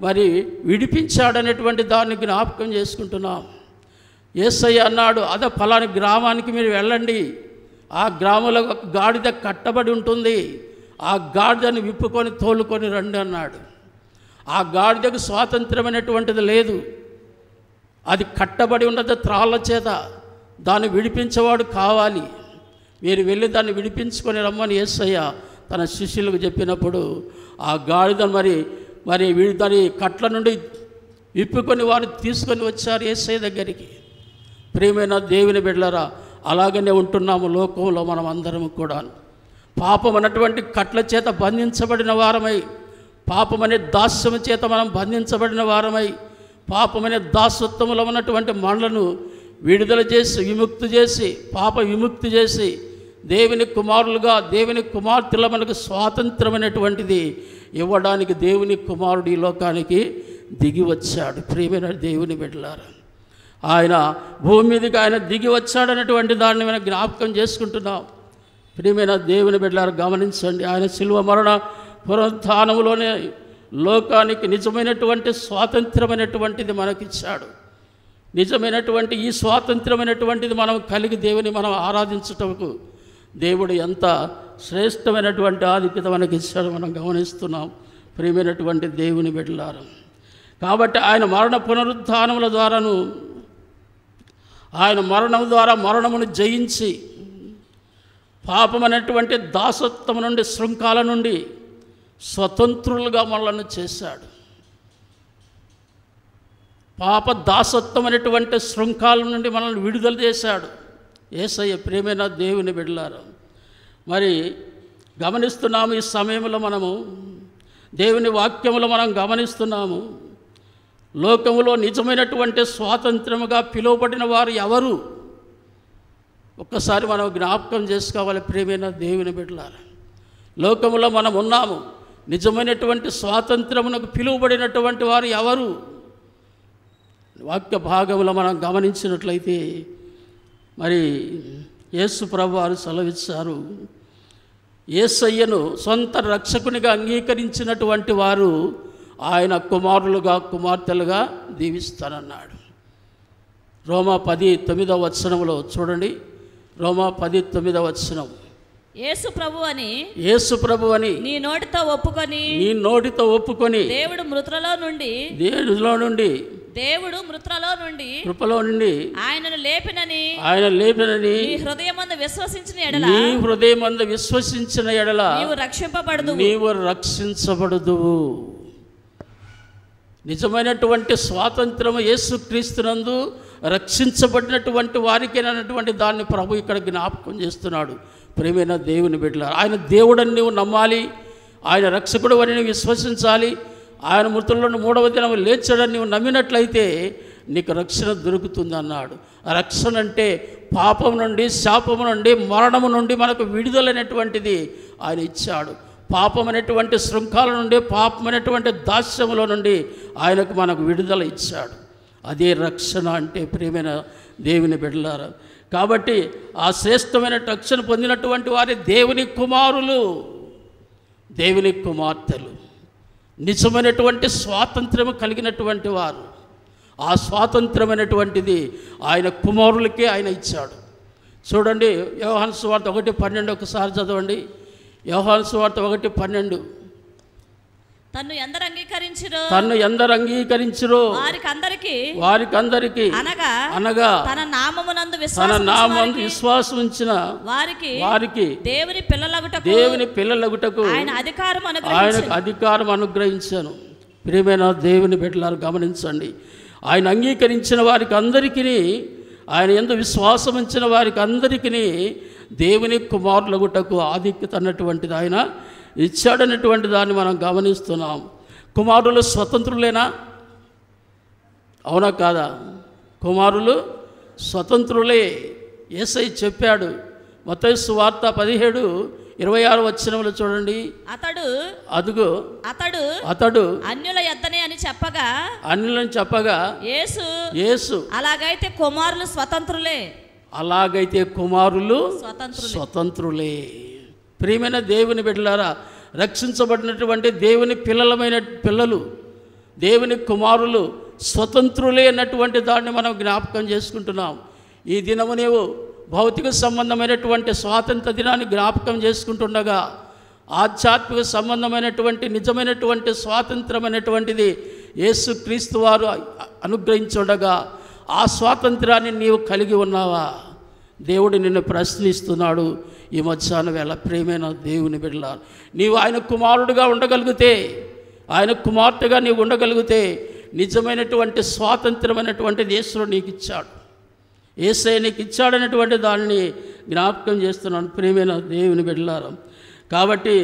మరి విడిపించాడనేటువంటి దాన్ని జ్ఞాపకం చేసుకుంటున్నాం ఏసై అన్నాడు అదే ఫలాని గ్రామానికి మీరు వెళ్ళండి ఆ గ్రామంలో గాడిద కట్టబడి ఉంటుంది ఆ గాడిదను విప్పుకొని తోలుకొని రండి అన్నాడు ఆ గాడిదకు స్వాతంత్రమైనటువంటిది లేదు అది కట్టబడి ఉండదు త్రాళ్ళ చేత దాన్ని విడిపించేవాడు కావాలి మీరు వెళ్ళి దాన్ని విడిపించుకొని రమ్మని ఏసయ్య తన శిష్యులకు చెప్పినప్పుడు ఆ గాడిదని మరి మరి వీడి దాని కట్ల నుండి విప్పుకొని వారు తీసుకొని వచ్చారు ఏసయ్య దగ్గరికి ప్రియమైన దేవుని బిడ్డలరా అలాగనే ఉంటున్నాము లోకంలో మనం అందరం కూడా పాపం అన్నటువంటి కట్ల చేత బంధించబడిన వారమై పాపం అనే దాస్యం చేత మనం బంధించబడిన వారమై పాపం అనే దాసత్వంలో ఉన్నటువంటి మనలను విడుదల చేసి విముక్తి చేసి పాప విముక్తి చేసి దేవుని కుమారులుగా దేవుని కుమార్తెల మనకు స్వాతంత్రం అనేటువంటిది ఇవ్వడానికి దేవుని కుమారుడు ఈ లోకానికి దిగి వచ్చాడు ప్రియమైన దేవుని బిడ్డలారా ఆయన భూమి మీదకి ఆయన దిగి వచ్చాడనేటువంటి దాన్ని మనం జ్ఞాపకం చేసుకుంటున్నాం ప్రియమైన దేవుని బిడ్డలారు గమనించండి ఆయన శిల్వ మరణ పునరుత్నములోనే లోకానికి నిజమైనటువంటి స్వాతంత్రమైనటువంటిది మనకిచ్చాడు నిజమైనటువంటి ఈ స్వాతంత్రమైనటువంటిది మనం కలిగి దేవుని మనం ఆరాధించటకు దేవుడు ఎంత శ్రేష్టమైనటువంటి ఆధిక్యత మనకి మనం గమనిస్తున్నాం ప్రియమైనటువంటి దేవుని బిడ్డలారం కాబట్టి ఆయన మరణ పునరుద్ధానముల ద్వారాను ఆయన మరణం ద్వారా మరణమును జయించి పాపం అనేటువంటి దాసత్వం నుండి శృంఖాల నుండి స్వతంత్రులుగా మనలను చేశాడు పాప దాసత్వం అనేటువంటి శృంఖాల నుండి మనల్ని విడుదల చేశాడు ఏసయ్య ప్రేమైన దేవుని బిడ్డలారు మరి గమనిస్తున్నాము ఈ సమయంలో మనము దేవుని వాక్యములు మనం గమనిస్తున్నాము లోకములో నిజమైనటువంటి స్వాతంత్రముగా పిలువబడిన వారు ఎవరు ఒక్కసారి మనం జ్ఞాపకం చేసుకోవాలి ప్రేమైన దేవుని బిడ్డలారా లోకములో మనం ఉన్నాము నిజమైనటువంటి స్వాతంత్రమునకు పిలువబడినటువంటి వారు ఎవరు వాక్య భాగంలో మనం గమనించినట్లయితే మరి యేసు ప్రభు వారు సెలవిచ్చారు ఏసయ్యను సొంత రక్షకునిగా అంగీకరించినటువంటి వారు ఆయన కుమారులుగా కుమార్తెలుగా దీవిస్తానన్నాడు రోమా పది తొమ్మిదవ వచనంలో చూడండి రోమా పది తొమ్మిదవ వచనం యేసు ప్రభు అని యేసు ప్రభు అని నీ నోటితో ఒప్పుకొని నీ నోటితో ఒప్పుకొని దేవుడు మృతులలో నుండి దేవుడిలో నుండి దేవుడు మృతులలో నుండి కృపలో నుండి ఆయనను లేపినని ఆయన లేపినని నీ హృదయమందు విశ్వసించిన ఎడల నీ హృదయమందు విశ్వసించిన ఎడల నీవు రక్షింపబడదు నీవు రక్షించబడదు నిజమైనటువంటి స్వాతంత్రము యేసుక్రీస్తునందు రక్షించబడినటువంటి వారికి అనేటువంటి దాన్ని ప్రభు ఇక్కడ జ్ఞాపకం చేస్తున్నాడు ప్రేమైన దేవుని బిడ్డలారు ఆయన దేవుడని నువ్వు నమ్మాలి ఆయన రక్షకుడు అని నువ్వు విశ్వసించాలి ఆయన మృతులను మూడవ దినం లేచడని నువ్వు నమ్మినట్లయితే నీకు రక్షణ దొరుకుతుంది అన్నాడు రక్షణ అంటే పాపం నుండి శాపం నుండి మరణము నుండి మనకు విడుదలైనటువంటిది ఆయన ఇచ్చాడు పాపమైనటువంటి శృంఖాల నుండి పాపమైనటువంటి దాస్యముల నుండి ఆయనకు మనకు విడుదల ఇచ్చాడు అదే రక్షణ అంటే ప్రేమైన దేవుని బిడ్డలారా కాబట్టి ఆ శ్రేష్టమైన రక్షణ పొందినటువంటి వారి దేవుని కుమారులు దేవుని కుమార్తెలు నిజమైనటువంటి స్వాతంత్రము కలిగినటువంటి వారు ఆ స్వాతంత్రమైనటువంటిది ఆయన కుమారులకే ఆయన ఇచ్చాడు చూడండి వ్యవహాన్ స్వార్థ ఒకటి పన్నెండు ఒకసారి చదవండి యోహాను సువార్త ఒకటి పన్నెండు తన్ను ఎందరు అంగీకరించిరో తన్ను ఎందరు అంగీకరించిరో వారికి అందరికి వారికి అందరికి అనగా అనగా తన నామమునందు తన నామందు విశ్వాసం ఉంచిన వారికి వారికి దేవుని పిల్లలగుటకు దేవుని పిల్లలగుటకు ఆయన అధికారం ఆయన అధికారం అనుగ్రహించాను ప్రియమైన దేవుని బిడ్డలను గమనించండి ఆయన అంగీకరించిన వారికి అందరికీ ఆయన ఎందు విశ్వాసం ఉంచిన వారికి అందరికీ దేవుని కుమారులగుటకు ఆధిక్యత అన్నటువంటిది ఆయన ఇచ్చాడన్నటువంటి దాన్ని మనం గమనిస్తున్నాం కుమారులు స్వతంత్రులేనా అవునా కాదా కుమారులు స్వతంత్రులే ఏసై చెప్పాడు మొత్తం సువార్త పదిహేడు ఇరవై ఆరు వచ్చినములు చూడండి అతడు అదుగు అతడు అతడు అన్యుల ఎత్తనే అని చెప్పగా అన్యులను చెప్పగా ఏసు ఏసు అలాగైతే కుమారులు స్వతంత్రులే అలాగైతే కుమారులు స్వతంత్రులే ప్రియమైన దేవుని బిడ్డలారా రక్షించబడినటువంటి దేవుని పిల్లలమైన పిల్లలు దేవుని కుమారులు స్వతంత్రులే అన్నటువంటి దాన్ని మనం జ్ఞాపకం చేసుకుంటున్నాం ఈ దినము నీవు భౌతిక సంబంధమైనటువంటి స్వాతంత్ర దినాన్ని జ్ఞాపకం చేసుకుంటుండగా ఆధ్యాత్మిక సంబంధమైనటువంటి నిజమైనటువంటి స్వాతంత్రమైనటువంటిది క్రీస్తు వారు అనుగ్రహించుండగా ఆ స్వాతంత్రాన్ని నీవు కలిగి ఉన్నావా దేవుడు నిన్ను ప్రశ్నిస్తున్నాడు ఈ మధ్యాహ్నం వేళ ప్రేమైన దేవుని బిడ్డ నీవు ఆయన కుమారుడుగా ఉండగలిగితే ఆయన కుమార్తెగా నీవు ఉండగలిగితే నిజమైనటువంటి స్వాతంత్రమైనటువంటి దేశం నీకు ఇచ్చాడు ఏసై నీకు ఇచ్చాడనేటువంటి దానిని జ్ఞాపకం చేస్తున్నాను ప్రేమైన దేవుని బిడ్డారం కాబట్టి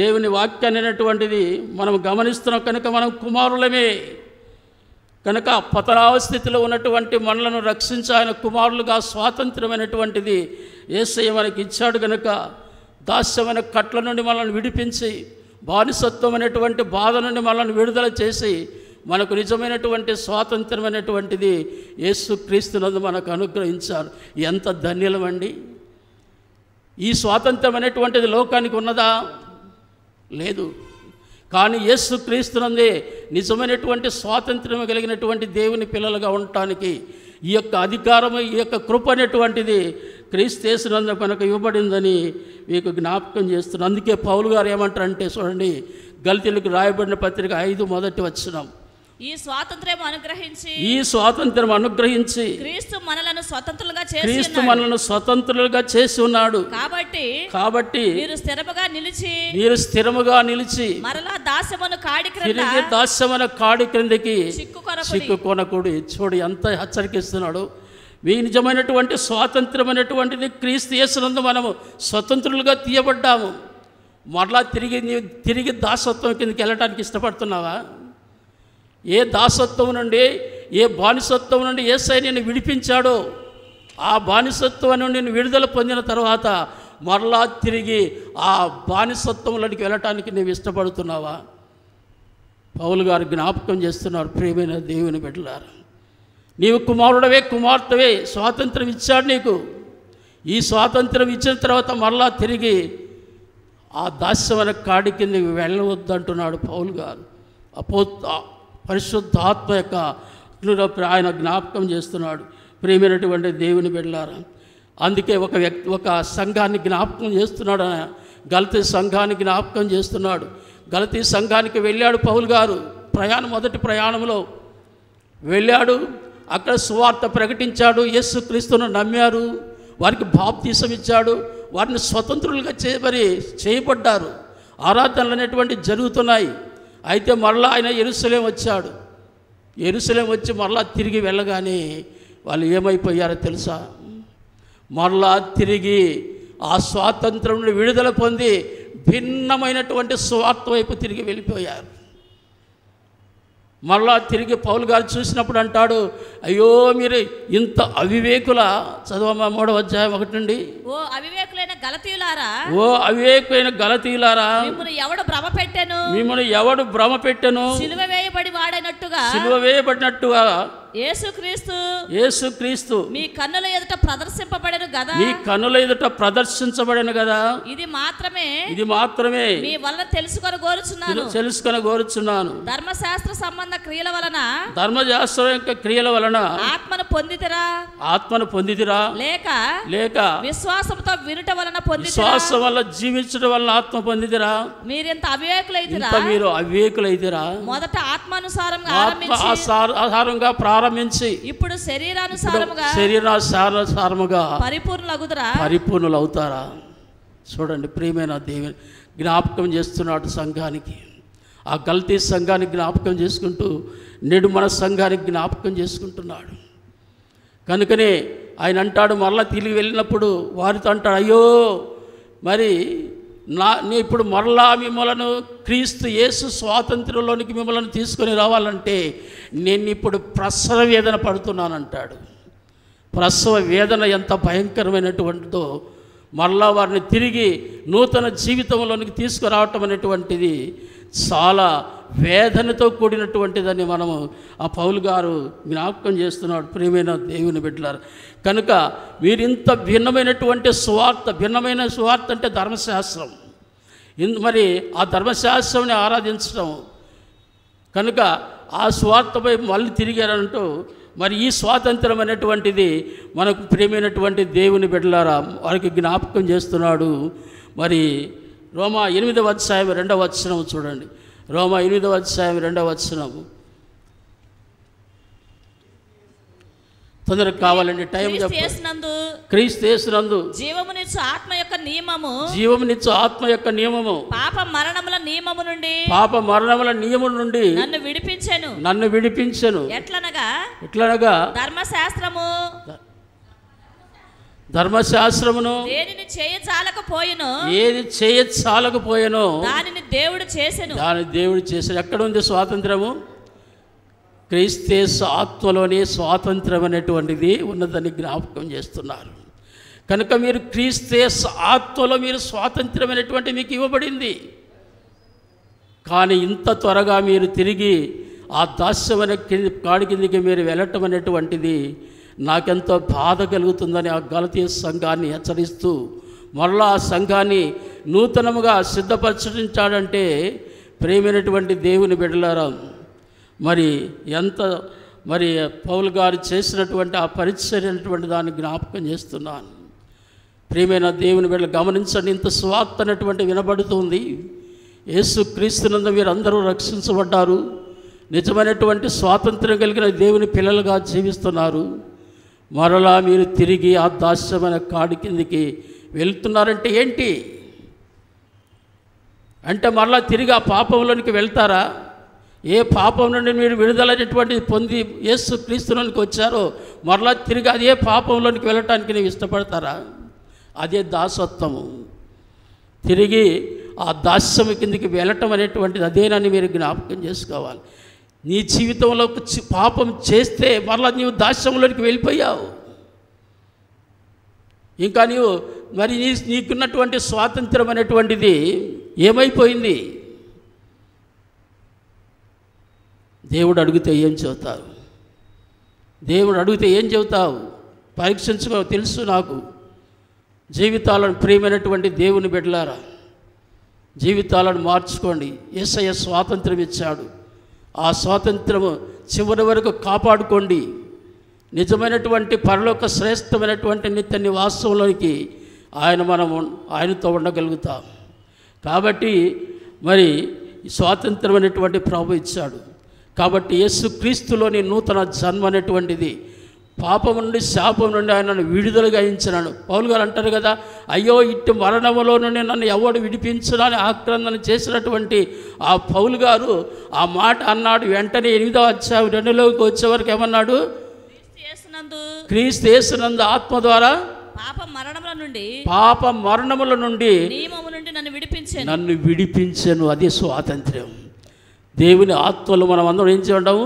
దేవుని వాక్యాన్ని అనేటువంటిది మనం గమనిస్తున్నాం కనుక మనం కుమారులమే కనుక పతనావస్థితిలో ఉన్నటువంటి మనలను రక్షించి ఆయన కుమారులుగా స్వాతంత్రమైనటువంటిది ఏసయ్య మనకి ఇచ్చాడు కనుక దాస్యమైన కట్ల నుండి మనల్ని విడిపించి అనేటువంటి బాధ నుండి మనల్ని విడుదల చేసి మనకు నిజమైనటువంటి స్వాతంత్రమైనటువంటిది యేసు క్రీస్తునందు మనకు అనుగ్రహించారు ఎంత ధన్యమండి ఈ స్వాతంత్రం అనేటువంటిది లోకానికి ఉన్నదా లేదు కానీ యేసు క్రీస్తునందే నిజమైనటువంటి స్వాతంత్ర్యం కలిగినటువంటి దేవుని పిల్లలుగా ఉండటానికి ఈ యొక్క అధికారం ఈ యొక్క కృప అనేటువంటిది క్రీస్తేసినందు కనుక ఇవ్వబడిందని మీకు జ్ఞాపకం చేస్తున్నాను అందుకే పౌలు గారు ఏమంటారంటే చూడండి గల్తీలకు రాయబడిన పత్రిక ఐదు మొదటి వచ్చినాం ఈ స్వాతంత్రం అనుగ్రహించి ఈ స్వాతంత్ర్యం అనుగ్రహించి క్రీస్తు మనలను స్వతంత్రులుగా చేసి క్రీస్తు మనలను స్వతంత్రులుగా చేసి ఉన్నాడు కాబట్టి కాబట్టి మీరు స్థిరముగా నిలిచి మీరు స్థిరముగా నిలిచి మరలా దాస్యమును కాడి క్రింద కాడి దాస్యమున కాడి క్రిందకి చిక్కుకొనకుడి చూడు ఎంత హెచ్చరికిస్తున్నాడు మీ నిజమైనటువంటి స్వాతంత్రమైనటువంటిది క్రీస్తు చేసినందు మనము స్వతంత్రులుగా తీయబడ్డాము మరలా తిరిగి తిరిగి దాసత్వం కిందకి వెళ్ళడానికి ఇష్టపడుతున్నావా ఏ దాసత్వం నుండి ఏ బానిసత్వం నుండి సై నేను విడిపించాడో ఆ బానిసత్వం నుండి నేను విడుదల పొందిన తర్వాత మరలా తిరిగి ఆ బానిసత్వంలోకి వెళ్ళటానికి నీవు ఇష్టపడుతున్నావా పౌలు గారు జ్ఞాపకం చేస్తున్నారు ప్రియమైన దేవుని బిడ్డలారు నీవు కుమారుడవే కుమార్తెవే స్వాతంత్రం ఇచ్చాడు నీకు ఈ స్వాతంత్రం ఇచ్చిన తర్వాత మరలా తిరిగి ఆ దాస్యమైన కాడి కింద వెళ్ళవద్దంటున్నాడు పౌలు గారు అపో పరిశుద్ధాత్మ యొక్క ఆయన జ్ఞాపకం చేస్తున్నాడు ప్రేమైనటువంటి దేవుని బిడ్డలారా అందుకే ఒక వ్యక్తి ఒక సంఘాన్ని జ్ఞాపకం చేస్తున్నాడు ఆయన గలతీ సంఘాన్ని జ్ఞాపకం చేస్తున్నాడు గలతీ సంఘానికి వెళ్ళాడు పౌల్ గారు ప్రయాణం మొదటి ప్రయాణంలో వెళ్ళాడు అక్కడ సువార్త ప్రకటించాడు యస్సు క్రీస్తును నమ్మారు వారికి బాప్తీసం ఇచ్చాడు వారిని స్వతంత్రులుగా చేయబడి చేయబడ్డారు ఆరాధనలు అనేటువంటి జరుగుతున్నాయి అయితే మరలా ఆయన ఎరుసలేం వచ్చాడు ఎరుసలేం వచ్చి మరలా తిరిగి వెళ్ళగానే వాళ్ళు ఏమైపోయారో తెలుసా మరలా తిరిగి ఆ స్వాతంత్రం నుండి విడుదల పొంది భిన్నమైనటువంటి స్వార్థ వైపు తిరిగి వెళ్ళిపోయారు మరలా తిరిగి పౌలు గారు చూసినప్పుడు అంటాడు అయ్యో మీరు ఇంత అవివేకుల చదవమా మూడవ అధ్యాయం ఒకటి నుండి ఓ అవివేకులైన గలతీయులారా ఓ అవివేకులైన గలతీయులారా మిమ్మల్ని ఎవడు భ్రమ పెట్టాను మిమ్మల్ని ఎవడు భ్రమ పెట్టాను సిలువ వేయబడి వాడైనట్టుగా సిలువ వేయబడినట్టుగా యేసుక్రీస్తు యేసుక్రీస్తు మీ కన్నుల ఎదుట ప్రదర్శింపబడను కదా మీ కన్నుల ఎదుట ప్రదర్శించబడను కదా ఇది మాత్రమే ఇది మాత్రమే మీ వలన తెలుసుకొని కోరుచున్నాను తెలుసుకొని కోరుచున్నాను ధర్మశాస్త్ర సంబంధ క్రియల వలన ధర్మశాస్త్ర యొక్క క్రియల వలన ఆత్మ పొందితిరా ఆత్మను పొందితిరా లేక లేక విశ్వాసంతో వినట వలన పొంది విశ్వాసం వల్ల జీవించడం వల్ల ఆత్మ పొందితిరా మీరింత అవివేకులైతిరా మీరు అవివేకులైతిరా మొదట ఆత్మానుసారంగా ప్రారంభించి ఇప్పుడు శరీరానుసారముగా శరీరానుసారముగా పరిపూర్ణలగుదురా పరిపూర్ణులు అవుతారా చూడండి ప్రియమైన దేవి జ్ఞాపకం చేస్తున్నాడు సంఘానికి ఆ గల్తీ సంఘానికి జ్ఞాపకం చేసుకుంటూ నేడు మన సంఘానికి జ్ఞాపకం చేసుకుంటున్నాడు కనుకనే ఆయన అంటాడు మరలా తిరిగి వెళ్ళినప్పుడు వారితో అంటాడు అయ్యో మరి నా నీ ఇప్పుడు మరలా మిమ్మలను క్రీస్తు యేసు స్వాతంత్రంలోనికి మిమ్మల్ని తీసుకొని రావాలంటే నేను ఇప్పుడు ప్రసవ వేదన పడుతున్నానంటాడు ప్రసవ వేదన ఎంత భయంకరమైనటువంటిదో మరలా వారిని తిరిగి నూతన జీవితంలోనికి తీసుకురావటం అనేటువంటిది చాలా వేదనతో కూడినటువంటి దాన్ని మనము ఆ పౌలు గారు జ్ఞాపకం చేస్తున్నాడు ప్రియమైన దేవుని బిడ్డలారు కనుక వీరింత భిన్నమైనటువంటి సువార్త భిన్నమైన సువార్త అంటే ధర్మశాస్త్రం మరి ఆ ధర్మశాస్త్రంని ఆరాధించడం కనుక ఆ స్వార్థపై మళ్ళీ తిరిగారంటూ మరి ఈ స్వాతంత్రం అనేటువంటిది మనకు ప్రియమైనటువంటి దేవుని బిడ్డలారా వారికి జ్ఞాపకం చేస్తున్నాడు మరి రోమా ఎనిమిదవ అధ్యాయం రెండవ వచనం చూడండి రోమ ఎనిమిదవ అధ్యాయం రెండవ వచనము తొందరగా కావాలండి టైం చేసినందు క్రీస్తు చేసినందు జీవమునిచ్చు ఆత్మ యొక్క నియమము జీవమునిచ్చు ఆత్మ యొక్క నియమము పాప మరణముల నియమము నుండి పాప మరణముల నియమం నుండి నన్ను విడిపించెను నన్ను విడిపించెను ఎట్లనగా ఎట్లనగా ధర్మశాస్త్రము ధర్మశాస్త్రమును దేనిని చేయచాలకపోయెను ఏది చేయచాలకపోయెను దానిని దేవుడు చేశాను దాని దేవుడు చేశాను ఎక్కడ ఉంది స్వాతంత్రము క్రీస్తే ఆత్మలోనే స్వాతంత్రం అనేటువంటిది ఉన్నదని జ్ఞాపకం చేస్తున్నారు కనుక మీరు క్రీస్తే ఆత్మలో మీరు అనేటువంటి మీకు ఇవ్వబడింది కానీ ఇంత త్వరగా మీరు తిరిగి ఆ దాస్యమైన కాడి కిందికి మీరు వెళ్ళటం అనేటువంటిది నాకెంతో బాధ కలుగుతుందని ఆ గలతీ సంఘాన్ని హెచ్చరిస్తూ మరలా ఆ సంఘాన్ని నూతనముగా సిద్ధపరచడించాడంటే ప్రేమైనటువంటి దేవుని బిడ్డలారా మరి ఎంత మరి పౌల్ గారు చేసినటువంటి ఆ పరిచర్యటువంటి దాన్ని జ్ఞాపకం చేస్తున్నాను ప్రేమైన దేవుని బిడ్డ గమనించండి ఇంత స్వార్త అనేటువంటి వినబడుతుంది యేసు క్రీస్తునందు మీరు అందరూ రక్షించబడ్డారు నిజమైనటువంటి స్వాతంత్రం కలిగిన దేవుని పిల్లలుగా జీవిస్తున్నారు మరలా మీరు తిరిగి ఆ దాస్యమైన కాడి కిందికి వెళ్తున్నారంటే ఏంటి అంటే మరలా తిరిగి ఆ పాపంలోనికి వెళ్తారా ఏ పాపం నుండి మీరు విడుదలైనటువంటిది పొంది యేసు క్రీస్తులోనికి వచ్చారో మరలా తిరిగి అదే పాపంలోనికి వెళ్ళటానికి నేను ఇష్టపడతారా అదే దాసత్వము తిరిగి ఆ దాస్యము కిందికి వెళ్ళటం అనేటువంటిది అదేనని మీరు జ్ఞాపకం చేసుకోవాలి నీ జీవితంలో పాపం చేస్తే మరలా నీవు దాస్యంలోనికి వెళ్ళిపోయావు ఇంకా నీవు మరి నీ నీకున్నటువంటి స్వాతంత్రం అనేటువంటిది ఏమైపోయింది దేవుడు అడిగితే ఏం చెబుతావు దేవుడు అడిగితే ఏం చెబుతావు పరీక్షించుకో తెలుసు నాకు జీవితాలను ప్రియమైనటువంటి దేవుని బిడ్డలారా జీవితాలను మార్చుకోండి ఎస్ఐఎస్ స్వాతంత్రం ఇచ్చాడు ఆ స్వాతంత్రము చివరి వరకు కాపాడుకోండి నిజమైనటువంటి పరలోక శ్రేష్టమైనటువంటి నిత్య నివాసంలోనికి ఆయన మనం ఆయనతో ఉండగలుగుతాం కాబట్టి మరి స్వాతంత్రం అనేటువంటి ప్రభు ఇచ్చాడు కాబట్టి క్రీస్తులోని నూతన జన్మ అనేటువంటిది పాపం నుండి శాపం నుండి ఆయన నన్ను విడుదల గాయించినాడు పౌలు గారు అంటారు కదా అయ్యో ఇట్టి మరణములో నుండి నన్ను ఎవడు విడిపించడానికి ఆక్రందన చేసినటువంటి ఆ పౌలు గారు ఆ మాట అన్నాడు వెంటనే ఎనిమిదో అధ్యాయం రెండులోకి వచ్చేవరకు ఏమన్నాడు క్రీస్తు చేసినందు ఆత్మ ద్వారా పాప మరణముల నుండి మరణముల నుండి నుండి నన్ను విడిపించాను నన్ను విడిపించాను అదే స్వాతంత్ర్యం దేవుని ఆత్మలు మనం అందరం ఏం చేయడం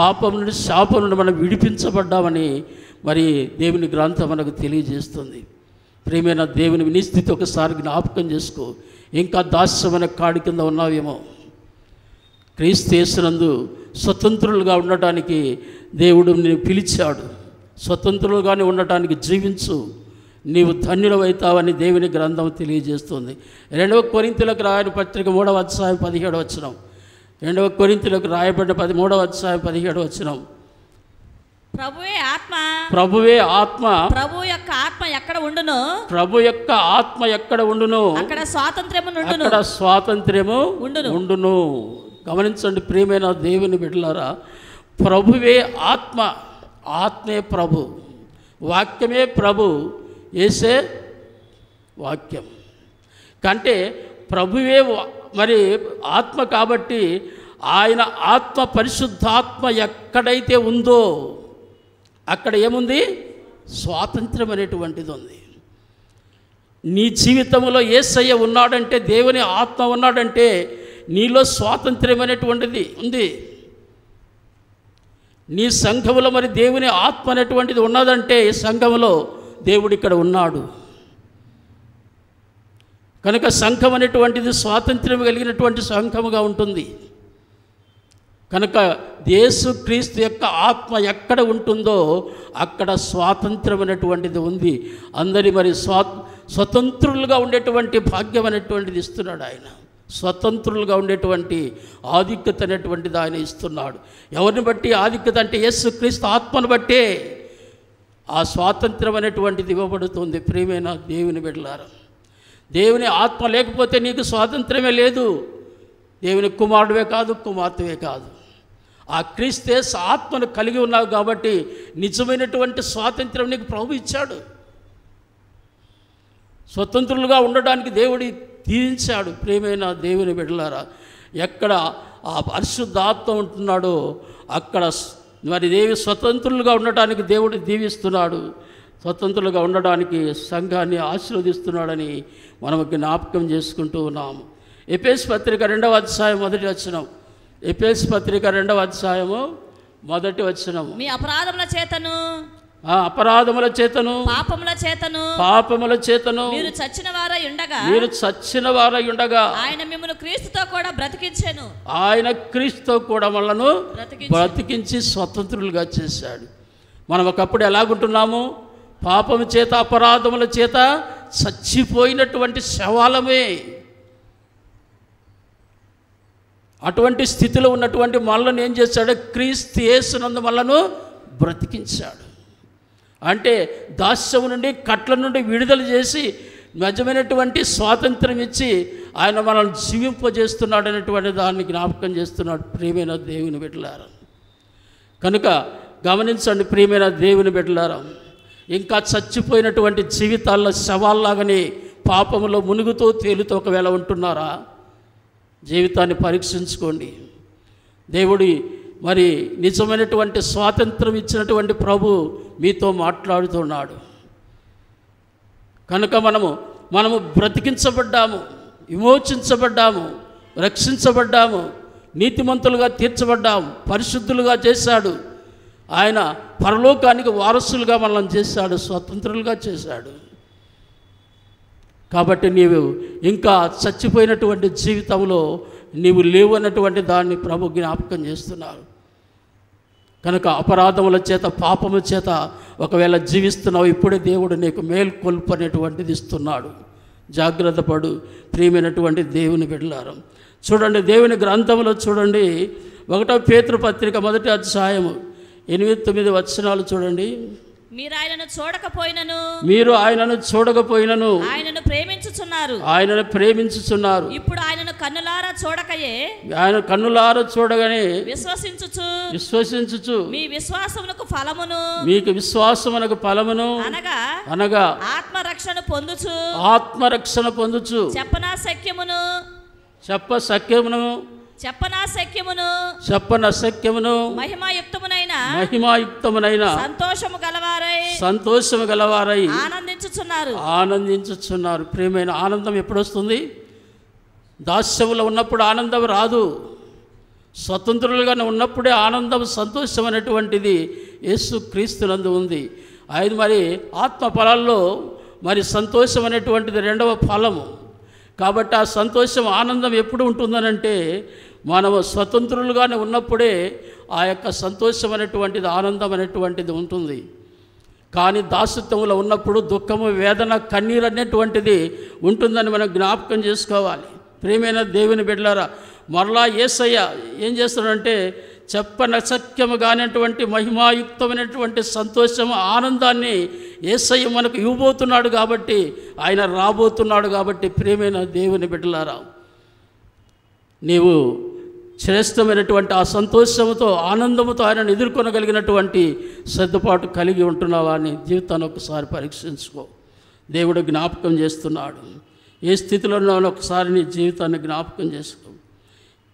పాపం నుండి శాపం నుండి మనం విడిపించబడ్డామని మరి దేవుని గ్రంథం మనకు తెలియజేస్తుంది ప్రేమైన దేవుని నీ స్థితి ఒకసారి జ్ఞాపకం చేసుకో ఇంకా దాస్యమైన కాడి కింద ఉన్నావేమో క్రీస్తునందు స్వతంత్రులుగా ఉండటానికి దేవుడు నేను పిలిచాడు స్వతంత్రులుగానే ఉండటానికి జీవించు నీవు ధన్యుడవైతావని దేవుని గ్రంథం తెలియజేస్తుంది రెండవ కొరింతలకు రాయని పత్రిక మూడవ అధ్యాయం పదిహేడవ వచ్చినాం రెండవ కొరింతలకు రాయబడ్డ పదమూడవ అధ్యాయం పదిహేడు వచ్చిన ప్రభువే ఆత్మ ప్రభువే ఆత్మ ప్రభు యొక్క ఆత్మ ఎక్కడ ఉండును ప్రభు యొక్క ఆత్మ ఎక్కడ ఉండును అక్కడ స్వాతంత్ర్యము అక్కడ స్వాతంత్ర్యము ఉండును ఉండును గమనించండి ప్రియమైన దేవుని బిడ్డలారా ప్రభువే ఆత్మ ఆత్మే ప్రభు వాక్యమే ప్రభు వేసే వాక్యం కంటే ప్రభువే మరి ఆత్మ కాబట్టి ఆయన ఆత్మ పరిశుద్ధాత్మ ఎక్కడైతే ఉందో అక్కడ ఏముంది స్వాతంత్రం అనేటువంటిది ఉంది నీ జీవితంలో ఏసయ్య ఉన్నాడంటే దేవుని ఆత్మ ఉన్నాడంటే నీలో స్వాతంత్ర్యం అనేటువంటిది ఉంది నీ సంఘంలో మరి దేవుని ఆత్మ అనేటువంటిది ఉన్నదంటే సంఘంలో దేవుడు ఇక్కడ ఉన్నాడు కనుక సంఘం అనేటువంటిది స్వాతంత్ర్యం కలిగినటువంటి సంఘముగా ఉంటుంది కనుక క్రీస్తు యొక్క ఆత్మ ఎక్కడ ఉంటుందో అక్కడ స్వాతంత్రం అనేటువంటిది ఉంది అందరి మరి స్వా స్వతంత్రులుగా ఉండేటువంటి భాగ్యం అనేటువంటిది ఇస్తున్నాడు ఆయన స్వతంత్రులుగా ఉండేటువంటి ఆధిక్యత అనేటువంటిది ఆయన ఇస్తున్నాడు ఎవరిని బట్టి ఆధిక్యత అంటే క్రీస్తు ఆత్మను బట్టే ఆ స్వాతంత్రం అనేటువంటిది ఇవ్వబడుతుంది ప్రేమైన దేవుని బిడ్డలారా దేవుని ఆత్మ లేకపోతే నీకు స్వాతంత్రమే లేదు దేవుని కుమారుడివే కాదు కుమార్తెవే కాదు ఆ క్రీస్తే ఆత్మను కలిగి ఉన్నావు కాబట్టి నిజమైనటువంటి స్వాతంత్రం నీకు ప్రభు ఇచ్చాడు స్వతంత్రులుగా ఉండడానికి దేవుడి తీరించాడు ప్రేమైన దేవుని బిడ్డలారా ఎక్కడ ఆ ఆత్మ ఉంటున్నాడో అక్కడ మరి దేవి స్వతంత్రులుగా ఉండటానికి దేవుడు దీవిస్తున్నాడు స్వతంత్రులుగా ఉండడానికి సంఘాన్ని ఆశీర్వదిస్తున్నాడని మనము జ్ఞాపకం చేసుకుంటూ ఉన్నాము ఎపిఎస్ పత్రిక రెండవ అధ్యాయం మొదటి వచ్చినం ఎపిఎస్ పత్రిక రెండవ అధ్యాయము మొదటి వచ్చినం మీ అపరాధముల చేతను అపరాధముల చేతను పాపముల చేతను పాపముల చేతను మీరు చచ్చిన వారై ఉండగా మీరు చచ్చిన వారై ఉండగా ఆయన మిమ్మల్ని క్రీస్తుతో కూడా బ్రతికించాను ఆయన క్రీస్తుతో కూడా మనను బ్రతికించి స్వతంత్రులుగా చేశాడు మనం ఒకప్పుడు ఎలాగుంటున్నాము పాపం చేత అపరాధముల చేత చచ్చిపోయినటువంటి శవాలమే అటువంటి స్థితిలో ఉన్నటువంటి మళ్ళను ఏం చేశాడు క్రీస్తు వేసినందు మళ్ళను బ్రతికించాడు అంటే దాస్యం నుండి కట్ల నుండి విడుదల చేసి నిజమైనటువంటి స్వాతంత్రం ఇచ్చి ఆయన మనల్ని జీవింపజేస్తున్నాడు అనేటువంటి దాన్ని జ్ఞాపకం చేస్తున్నాడు ప్రియమైన దేవుని బిడ్డలారా కనుక గమనించండి ప్రియమైన దేవుని బిడ్డలారా ఇంకా చచ్చిపోయినటువంటి జీవితాల్లో శవాల్లాగానే పాపంలో మునుగుతో తేలుతో ఒకవేళ ఉంటున్నారా జీవితాన్ని పరీక్షించుకోండి దేవుడి మరి నిజమైనటువంటి స్వాతంత్రం ఇచ్చినటువంటి ప్రభు మీతో మాట్లాడుతున్నాడు కనుక మనము మనము బ్రతికించబడ్డాము విమోచించబడ్డాము రక్షించబడ్డాము నీతిమంతులుగా తీర్చబడ్డాము పరిశుద్ధులుగా చేశాడు ఆయన పరలోకానికి వారసులుగా మనల్ని చేశాడు స్వతంత్రులుగా చేశాడు కాబట్టి నీవు ఇంకా చచ్చిపోయినటువంటి జీవితంలో నీవు లేవన్నటువంటి దాన్ని ప్రభు జ్ఞాపకం చేస్తున్నారు కనుక అపరాధముల చేత పాపముల చేత ఒకవేళ జీవిస్తున్నావు ఇప్పుడే దేవుడు నీకు మేల్కొల్పు అనేటువంటిది ఇస్తున్నాడు జాగ్రత్త పడు ప్రియమైనటువంటి దేవుని బిడ్డలారం చూడండి దేవుని గ్రంథంలో చూడండి ఒకటో పేతృపత్రిక మొదటి అధ్యాయము ఎనిమిది తొమ్మిది వచనాలు చూడండి మీరు ఆయనను చూడకపోయినను మీరు ఆయనను చూడకపోయినను ఆయనను ప్రేమించుచున్నారు ఆయనను ప్రేమించుచున్నారు ఇప్పుడు ఆయనను కన్నులారా చూడకయే ఆయన కన్నులారా చూడగానే విశ్వసించుచు విశ్వసించుచు మీ విశ్వాసమునకు ఫలమును మీకు విశ్వాసమునకు ఫలమును అనగా అనగా ఆత్మరక్షణ పొందుచు ఆత్మరక్షణ పొందుచు చెప్పనా సఖ్యమును చెప్ప సఖ్యమును చెప్పన సఖ్యమును చెప్పన సఖ్యమును మహిమాయుక్తమునైన మహిమాయుక్తమునైన సంతోషము గలవారై సంతోషము గలవారై ఆనందించుచున్నారు ఆనందించుచున్నారు ప్రియమైన ఆనందం ఎప్పుడొస్తుంది వస్తుంది దాస్యములో ఉన్నప్పుడు ఆనందం రాదు స్వతంత్రులుగానే ఉన్నప్పుడే ఆనందం సంతోషం అనేటువంటిది యేసు క్రీస్తునందు ఉంది అది మరి ఆత్మ ఫలాల్లో మరి సంతోషం అనేటువంటిది రెండవ ఫలము కాబట్టి ఆ సంతోషం ఆనందం ఎప్పుడు ఉంటుందనంటే మనము స్వతంత్రులుగానే ఉన్నప్పుడే ఆ యొక్క సంతోషం అనేటువంటిది ఆనందం అనేటువంటిది ఉంటుంది కానీ దాసత్వంలో ఉన్నప్పుడు దుఃఖము వేదన కన్నీరు అనేటువంటిది ఉంటుందని మనం జ్ఞాపకం చేసుకోవాలి ప్రేమైన దేవుని బిడ్డలారా మరలా ఏసయ్య ఏం చేస్తాడంటే చెప్పనశక్యముగానటువంటి మహిమాయుక్తమైనటువంటి సంతోషము ఆనందాన్ని ఏసయ్య మనకు ఇవ్వబోతున్నాడు కాబట్టి ఆయన రాబోతున్నాడు కాబట్టి ప్రేమైన దేవుని బిడ్డలారా నీవు శ్రేష్టమైనటువంటి ఆ సంతోషంతో ఆనందంతో ఆయనను ఎదుర్కొనగలిగినటువంటి సర్దుపాటు కలిగి ఉంటున్నావా అని జీవితాన్ని ఒకసారి పరీక్షించుకో దేవుడు జ్ఞాపకం చేస్తున్నాడు ఏ స్థితిలో ఉన్నావో ఒకసారి నీ జీవితాన్ని జ్ఞాపకం చేసుకో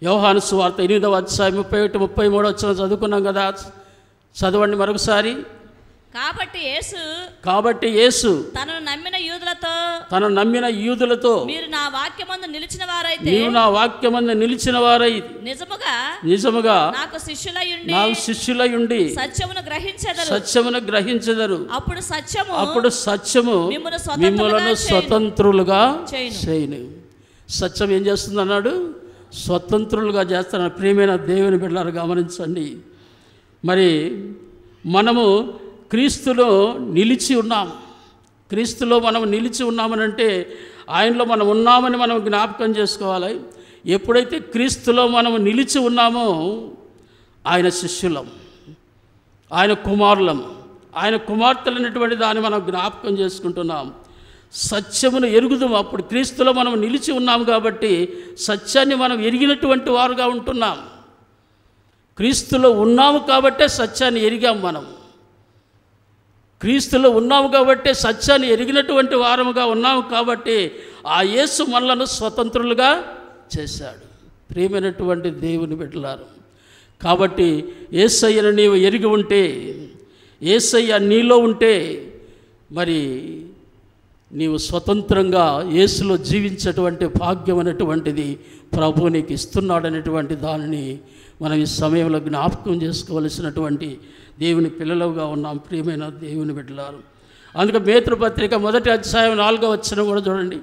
యోహాను సువార్త ఎనిమిదవ అధ్యాయం ముప్పై ఒకటి ముప్పై మూడో వచ్చిన చదువుకున్నాం కదా చదవండి మరొకసారి కాబట్టి యేసు కాబట్టి యేసు తనను నమ్మిన యూదులతో తనను నమ్మిన యూదులతో మీరు నా ముందు నిలిచిన వారైతే మీరు నా వాక్యమందు నిలిచిన వారై నిజముగా నిజముగా నాకు శిష్యులయుండి నాకు శిష్యులయుండి సత్యమును గ్రహించెదరు సత్యమును గ్రహించెదరు అప్పుడు సత్యము అప్పుడు సత్యము మిమ్మల్ని స్వతంత్రులుగా చేయను సత్యం ఏం చేస్తుంది అన్నాడు స్వతంత్రులుగా చేస్తున్నారు ప్రియమైన దేవుని బిడ్డలు గమనించండి మరి మనము క్రీస్తులో నిలిచి ఉన్నాం క్రీస్తులో మనం నిలిచి ఉన్నామని అంటే ఆయనలో మనం ఉన్నామని మనం జ్ఞాపకం చేసుకోవాలి ఎప్పుడైతే క్రీస్తులో మనం నిలిచి ఉన్నామో ఆయన శిష్యులం ఆయన కుమారులం ఆయన కుమార్తెలైనటువంటి దాన్ని మనం జ్ఞాపకం చేసుకుంటున్నాం సత్యమును ఎరుగుదాం అప్పుడు క్రీస్తులో మనం నిలిచి ఉన్నాం కాబట్టి సత్యాన్ని మనం ఎరిగినటువంటి వారుగా ఉంటున్నాం క్రీస్తులో ఉన్నాము కాబట్టే సత్యాన్ని ఎరిగాం మనం క్రీస్తులో ఉన్నాము కాబట్టే సత్యాన్ని ఎరిగినటువంటి వారముగా ఉన్నాము కాబట్టి ఆ యేసు మనలను స్వతంత్రులుగా చేశాడు ప్రియమైనటువంటి దేవుని బిడ్డలారు కాబట్టి ఏసయ్యను నీవు ఎరిగి ఉంటే ఏసయ్య నీలో ఉంటే మరి నీవు స్వతంత్రంగా యేసులో జీవించేటువంటి భాగ్యం అనేటువంటిది ప్రభు నీకు ఇస్తున్నాడనేటువంటి దానిని మనం ఈ సమయంలో జ్ఞాపకం చేసుకోవలసినటువంటి దేవుని పిల్లలుగా ఉన్నాం ప్రియమైన దేవుని బిడ్డలారు అందుకే మేతృపత్రిక మొదటి అధ్యాయం నాలుగవ వచ్చిన కూడా చూడండి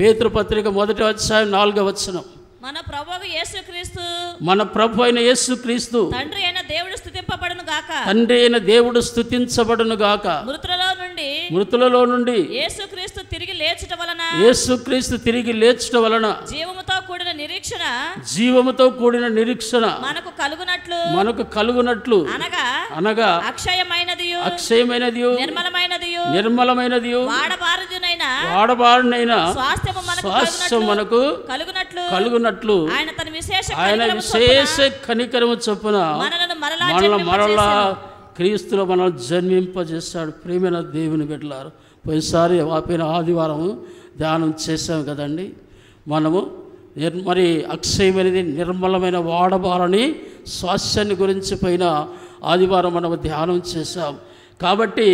పేతృపత్రిక మొదటి అధ్యాయం నాలుగవ వచ్చినాం మన ప్రభువు యేసుక్రీస్తు మన ప్రభు అయిన యేసుక్రీస్తు తండ్రి అయిన దేవుడు స్థుతింపబడును గాక తండ్రి అయిన దేవుడు స్థుతించబడును గాక మృతులలో నుండి మృతులలో నుండి యేసుక్రీస్తు తిరిగి లేచట వలన యేసుక్రీస్తు తిరిగి లేచట వలన జీవముతో కూడిన నిరీక్షణ జీవముతో కూడిన నిరీక్షణ మనకు కలుగునట్లు మనకు కలుగునట్లు అనగా అనగా అక్షయమైనది అక్షయమైనది నిర్మలమైనది నిర్మలమైనది వాడబారునైనా వాడబారునైనా స్వాస్థ్యము మనకు కలుగునట్లు కలుగునట్లు ఆయన విశేష కనికరము చొప్పున మనలను మరలా క్రీస్తులో మనల్ని జన్మింపజేస్తాడు ప్రేమైన దేవుని బిడ్డలారు పోయినసారి ఆపిన ఆదివారం ధ్యానం చేశాం కదండి మనము మరి అక్షయమైనది నిర్మలమైన వాడబారని స్వాస్థ్యాన్ని గురించి పైన ఆదివారం మనం ధ్యానం చేశాం కాబట్టి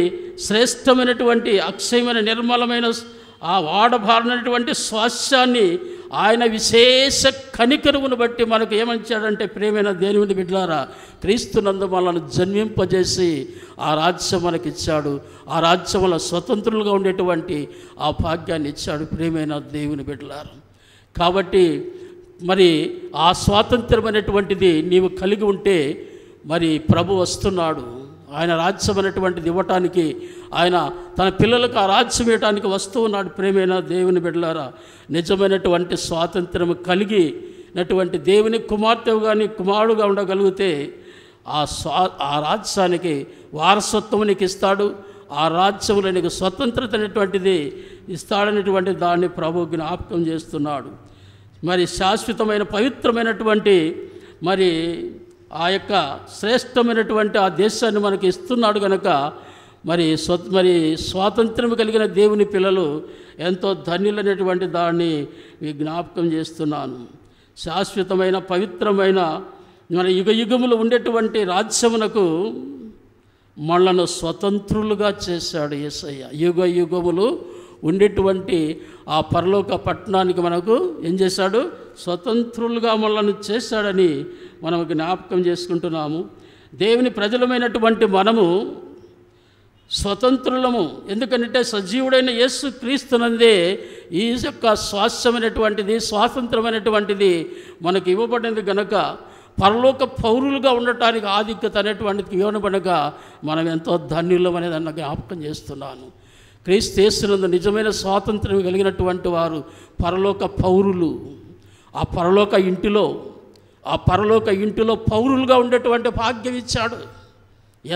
శ్రేష్టమైనటువంటి అక్షయమైన నిర్మలమైన ఆ వాడబారినటువంటి స్వాస్థ్యాన్ని ఆయన విశేష కనికరువును బట్టి మనకు ఏమంచాడంటే ప్రేమైన దేవుని బిడ్లారా క్రీస్తునందు మనల్ని జన్మింపజేసి ఆ రాజ్యం మనకి ఇచ్చాడు ఆ రాజ్యం వల్ల స్వతంత్రులుగా ఉండేటువంటి ఆ భాగ్యాన్ని ఇచ్చాడు ప్రేమైన దేవుని బిడ్లారా కాబట్టి మరి ఆ స్వాతంత్రం అనేటువంటిది నీవు కలిగి ఉంటే మరి ప్రభు వస్తున్నాడు ఆయన రాజ్యం అనేటువంటిది ఇవ్వటానికి ఆయన తన పిల్లలకు ఆ రాజ్యం ఇవ్వటానికి వస్తూ ఉన్నాడు ప్రేమైన దేవుని బిడ్డలారా నిజమైనటువంటి స్వాతంత్రం కలిగినటువంటి దేవుని కుమార్తెగా కుమారుడుగా ఉండగలిగితే ఆ స్వా ఆ రాజ్యానికి వారసత్వం నీకు ఇస్తాడు ఆ రాజ్యంలో నీకు స్వతంత్రత అనేటువంటిది ఇస్తాడనేటువంటి దాన్ని ప్రభు జ్ఞాపకం చేస్తున్నాడు మరి శాశ్వతమైన పవిత్రమైనటువంటి మరి ఆ యొక్క శ్రేష్టమైనటువంటి ఆ దేశాన్ని మనకి ఇస్తున్నాడు కనుక మరి స్వ మరి స్వాతంత్రం కలిగిన దేవుని పిల్లలు ఎంతో ధన్యులైనటువంటి దాన్ని జ్ఞాపకం చేస్తున్నాను శాశ్వతమైన పవిత్రమైన మన యుగ యుగములు ఉండేటువంటి రాజ్యమునకు మనలను స్వతంత్రులుగా చేశాడు ఏసయ్య యుగ యుగములు ఉండేటువంటి ఆ పరలోక పట్టణానికి మనకు ఏం చేశాడు స్వతంత్రులుగా మనల్ని చేశాడని మనం జ్ఞాపకం చేసుకుంటున్నాము దేవుని ప్రజలమైనటువంటి మనము స్వతంత్రులము ఎందుకంటే సజీవుడైన యేసు క్రీస్తునందే ఈ యొక్క స్వాస్థ్యమైనటువంటిది స్వాతంత్రమైనటువంటిది మనకు ఇవ్వబడినది గనక పరలోక పౌరులుగా ఉండటానికి ఆధిక్యత అనేటువంటిది ఇవ్వబడక మనం ఎంతో ధన్యులం అనేది అన్న జ్ఞాపకం చేస్తున్నాను క్రీస్తునందు నిజమైన స్వాతంత్రం కలిగినటువంటి వారు పరలోక పౌరులు ఆ పరలోక ఇంటిలో ఆ పరలోక ఇంటిలో పౌరులుగా ఉండేటువంటి భాగ్యం ఇచ్చాడు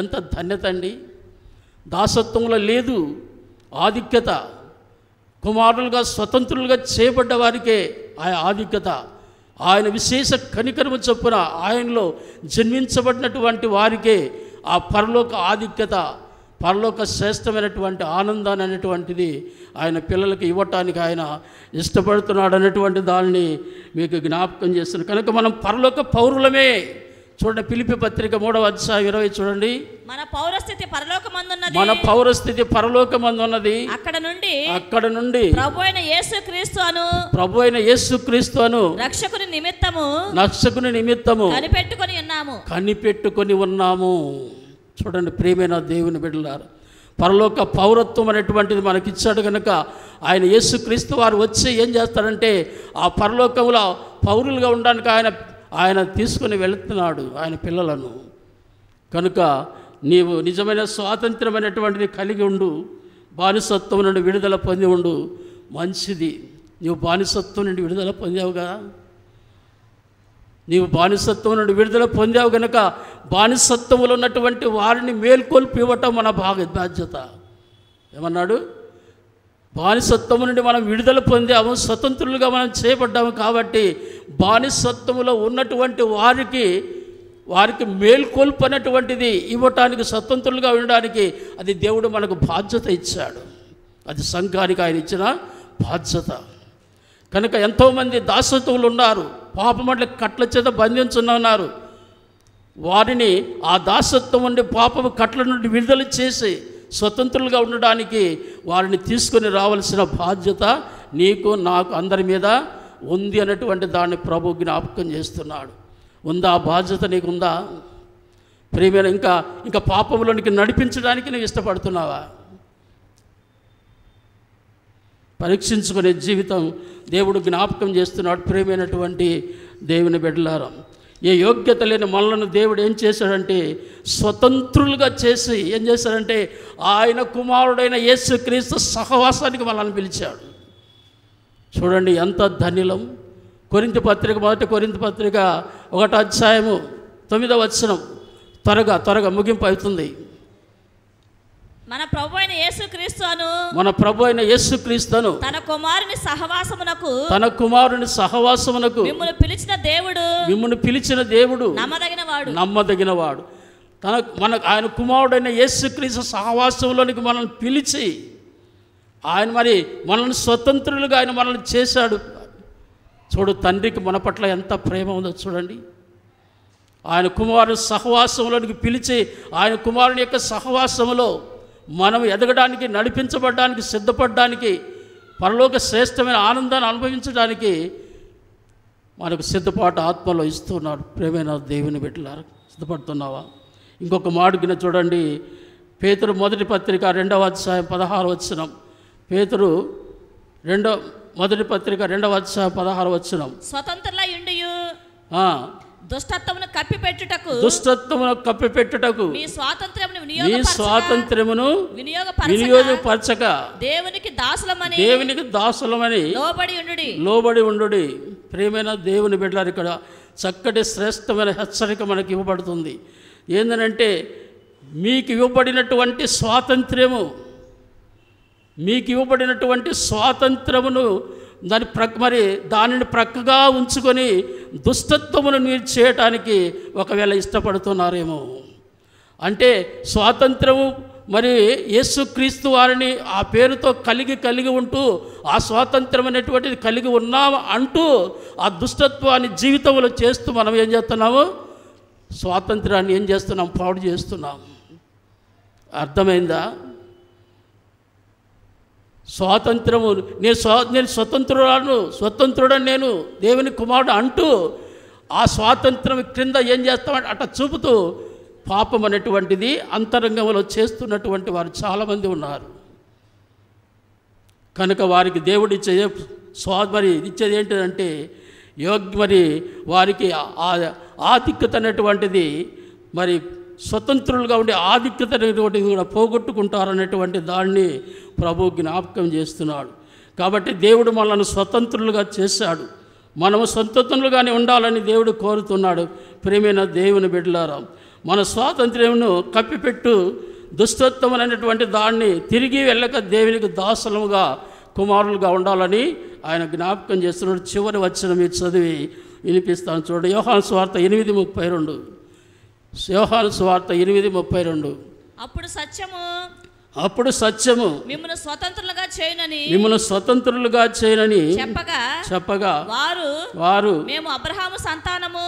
ఎంత ధన్యత అండి దాసత్వంలో లేదు ఆధిక్యత కుమారులుగా స్వతంత్రులుగా చేపడ్డ వారికే ఆయన ఆధిక్యత ఆయన విశేష కనికరము చొప్పున ఆయనలో జన్మించబడినటువంటి వారికే ఆ పరలోక ఆధిక్యత పరలోక శ్రేష్టమైనటువంటి ఆనందాన్ని అనేటువంటిది ఆయన పిల్లలకు ఇవ్వటానికి ఆయన ఇష్టపడుతున్నాడు అనేటువంటి దానిని మీకు జ్ఞాపకం చేస్తున్నారు కనుక మనం పరలోక పౌరులమే చూడండి పిలిపి పత్రిక మూడవ అధ్యాయం ఇరవై చూడండి మన పౌరస్థితి పరలోకమందున్నది మన పౌరస్థితి పరలోకమందున్నది అక్కడ నుండి అక్కడ నుండి ప్రభు అయిన యేసుక్రీస్తు అను ప్రభు యేసుక్రీస్తు అను రక్షకుని నిమిత్తము రక్షకుని నిమిత్తము కనిపెట్టుకొని ఉన్నాము కనిపెట్టుకొని ఉన్నాము చూడండి ప్రేమైన దేవుని బిడ్డలారు పరలోక పౌరత్వం అనేటువంటిది మనకిచ్చాడు కనుక ఆయన క్రీస్తు వారు వచ్చి ఏం చేస్తారంటే ఆ పరలోకంలో పౌరులుగా ఉండడానికి ఆయన ఆయన తీసుకుని వెళుతున్నాడు ఆయన పిల్లలను కనుక నీవు నిజమైన స్వాతంత్రమైనటువంటిది కలిగి ఉండు బానిసత్వం నుండి విడుదల పొంది ఉండు మంచిది నీవు బానిసత్వం నుండి విడుదల పొందావుగా నీవు బానిసత్వం నుండి విడుదల పొందావు గనక బానిసత్వంలో ఉన్నటువంటి వారిని మేల్కొల్పి ఇవ్వటం మన భాగ బాధ్యత ఏమన్నాడు బానిసత్వం నుండి మనం విడుదల పొందాము స్వతంత్రులుగా మనం చేపడ్డాము కాబట్టి బానిసత్వంలో ఉన్నటువంటి వారికి వారికి మేల్కొల్పనటువంటిది ఇవ్వటానికి స్వతంత్రులుగా ఉండడానికి అది దేవుడు మనకు బాధ్యత ఇచ్చాడు అది సంఘానికి ఆయన ఇచ్చిన బాధ్యత కనుక ఎంతోమంది దాసత్వులు ఉన్నారు పాపమట్ల కట్ల చేత బంధించున్నారు వారిని ఆ దాసత్వం నుండి పాపం కట్ల నుండి విడుదల చేసి స్వతంత్రులుగా ఉండడానికి వారిని తీసుకొని రావాల్సిన బాధ్యత నీకు నాకు అందరి మీద ఉంది అన్నటువంటి దాన్ని ప్రభు జ్ఞాపకం చేస్తున్నాడు ఉందా ఆ బాధ్యత నీకుందా ప్రియమైన ఇంకా ఇంకా పాపంలోనికి నడిపించడానికి నువ్వు ఇష్టపడుతున్నావా పరీక్షించుకునే జీవితం దేవుడు జ్ఞాపకం చేస్తున్నాడు ప్రేమైనటువంటి దేవుని బిడ్డలారం ఏ యోగ్యత లేని మనలను దేవుడు ఏం చేశాడంటే స్వతంత్రులుగా చేసి ఏం చేశాడంటే ఆయన కుమారుడైన యేసుక్రీస్తు సహవాసానికి మనల్ని పిలిచాడు చూడండి ఎంత ధనిలం కొరింత పత్రిక మొదటి కొరింత పత్రిక ఒకటో అధ్యాయము తొమ్మిదవ వచనం త్వరగా త్వరగా ముగింపు అవుతుంది మన ప్రభు అయిన యేసుక్రీస్తును మన ప్రభు అయిన యేసుక్రీస్తును తన కుమారుని సహవాసమునకు తన కుమారుని సహవాసమునకు మిమ్మల్ని పిలిచిన దేవుడు మిమ్మల్ని పిలిచిన దేవుడు నమ్మదగిన వాడు నమ్మదగిన వాడు తన మన ఆయన కుమారుడైన యేసుక్రీస్తు సహవాసంలోనికి మనల్ని పిలిచి ఆయన మరి మనల్ని స్వతంత్రులుగా ఆయన మనల్ని చేశాడు చూడు తండ్రికి మన పట్ల ఎంత ప్రేమ ఉందో చూడండి ఆయన కుమారుని సహవాసంలోనికి పిలిచి ఆయన కుమారుని యొక్క సహవాసంలో మనం ఎదగడానికి నడిపించబడడానికి సిద్ధపడడానికి పరలోక శ్రేష్టమైన ఆనందాన్ని అనుభవించడానికి మనకు సిద్ధపాటు ఆత్మలో ఇస్తున్నాడు ప్రేమైన దేవుని పెట్టినారు సిద్ధపడుతున్నావా ఇంకొక మాడుగిన చూడండి పేతురు మొదటి పత్రిక రెండవ అధ్యాయం పదహారు వచ్చినం పేతురు రెండో మొదటి పత్రిక రెండవ అధ్యాయం పదహారు వచ్చినం స్వతంత్రుల దుష్టత్వమును కప్పిపెట్టుటకు దుష్టత్వమును కప్పిపెట్టుటకు మీ స్వాతంత్ర్యమును వినియోగ మీ స్వాతంత్ర్యమును వినియోగపరచక దేవునికి దాసులమని దేవునికి దాసులమని లోబడి ఉండుడి లోబడి ఉండుడి ప్రియమైన దేవుని బిడ్డలారు ఇక్కడ చక్కటి శ్రేష్టమైన హెచ్చరిక మనకి ఇవ్వబడుతుంది ఏంటంటే మీకు ఇవ్వబడినటువంటి స్వాతంత్ర్యము మీకు ఇవ్వబడినటువంటి స్వాతంత్రమును దాని ప్ర మరి దానిని ప్రక్కగా ఉంచుకొని దుష్టత్వమును మీరు చేయటానికి ఒకవేళ ఇష్టపడుతున్నారేమో అంటే స్వాతంత్రము మరి యేసుక్రీస్తు వారిని ఆ పేరుతో కలిగి కలిగి ఉంటూ ఆ స్వాతంత్రం అనేటువంటిది కలిగి ఉన్నాము అంటూ ఆ దుష్టత్వాన్ని జీవితంలో చేస్తూ మనం ఏం చేస్తున్నాము స్వాతంత్రాన్ని ఏం చేస్తున్నాం పాడు చేస్తున్నాం అర్థమైందా స్వాతంత్రము నేను స్వా నేను స్వతంత్రురాను స్వతంత్రుడని నేను దేవుని కుమారుడు అంటూ ఆ స్వాతంత్రం క్రింద ఏం చేస్తామంటే అట్లా చూపుతూ పాపం అనేటువంటిది అంతరంగంలో చేస్తున్నటువంటి వారు చాలామంది ఉన్నారు కనుక వారికి దేవుడు ఇచ్చే స్వా మరి ఇచ్చేది ఏంటంటే యోగ్ మరి వారికి ఆధిక్యత అనేటువంటిది మరి స్వతంత్రులుగా ఉండే ఆధిక్యత అనేటువంటిది కూడా పోగొట్టుకుంటారు అనేటువంటి దాన్ని ప్రభు జ్ఞాపకం చేస్తున్నాడు కాబట్టి దేవుడు మనల్ని స్వతంత్రులుగా చేశాడు మనము స్వతంత్రులుగానే ఉండాలని దేవుడు కోరుతున్నాడు ప్రేమైన దేవుని బిడ్డలారాం మన స్వాతంత్ర్యంను కప్పిపెట్టు దుష్టత్వం అనేటువంటి దాన్ని తిరిగి వెళ్ళక దేవునికి దాసలముగా కుమారులుగా ఉండాలని ఆయన జ్ఞాపకం చేస్తున్నాడు చివరి వచ్చిన మీరు చదివి వినిపిస్తాను చూడండి యోహాన్ స్వార్థ ఎనిమిది ముప్పై రెండు సింహాలు స్వార్త ఎనిమిది ముప్పై రెండు అప్పుడు సత్యము అప్పుడు సత్యము మిమ్మల్ని స్వతంత్రులుగా చేయనని మిమ్మల్ని స్వతంత్రులుగా చేయనని చెప్పగా చెప్పగా వారు వారు మేము అబ్రహాము సంతానము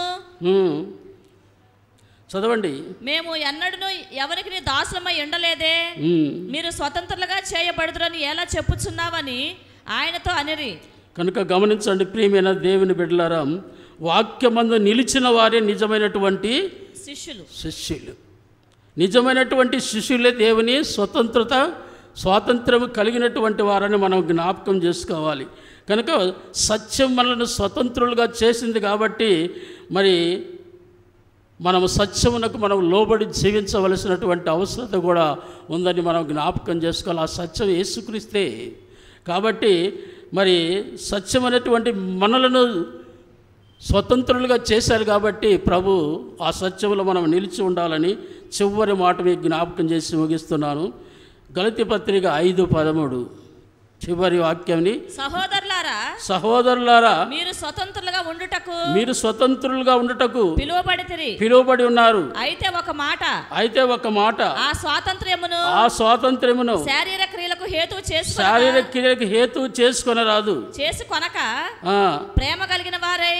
చదవండి మేము ఎన్నడను ఎవరికి దాసులమై ఉండలేదే మీరు స్వతంత్రులుగా చేయబడుతురని ఎలా చెప్పుచున్నావని ఆయనతో అనిరి కనుక గమనించండి ప్రియమైన దేవుని బిడ్డలారా వాక్యమందు నిలిచిన వారే నిజమైనటువంటి శిష్యులు శిష్యులు నిజమైనటువంటి శిష్యులే దేవుని స్వతంత్రత స్వాతంత్రము కలిగినటువంటి వారని మనం జ్ఞాపకం చేసుకోవాలి కనుక సత్యం మనల్ని స్వతంత్రులుగా చేసింది కాబట్టి మరి మనం సత్యమునకు మనం లోబడి జీవించవలసినటువంటి అవసరత కూడా ఉందని మనం జ్ఞాపకం చేసుకోవాలి ఆ సత్యం ఏసుక్రిస్తే కాబట్టి మరి సత్యం అనేటువంటి మనలను స్వతంత్రులుగా చేశారు కాబట్టి ప్రభు ఆ సత్యంలో మనం నిలిచి ఉండాలని చివరి మాట మీకు జ్ఞాపకం చేసి ముగిస్తున్నాను గలతి పత్రిక ఐదు పదమూడు చివరి వాక్యంని సహోదరులారా సహోదరులారా మీరు స్వతంత్రులుగా ఉండుటకు మీరు స్వతంత్రులుగా ఉండుటకు పిలువబడితిరి పిలువబడి ఉన్నారు అయితే ఒక మాట అయితే ఒక మాట ఆ స్వాతంత్ర్యమును ఆ స్వాతంత్ర్యమును శారీరక క్రియలకు హేతు చేసు శారీరక క్రియలకు హేతు చేసుకొని రాదు కొనక ప్రేమ కలిగిన వారై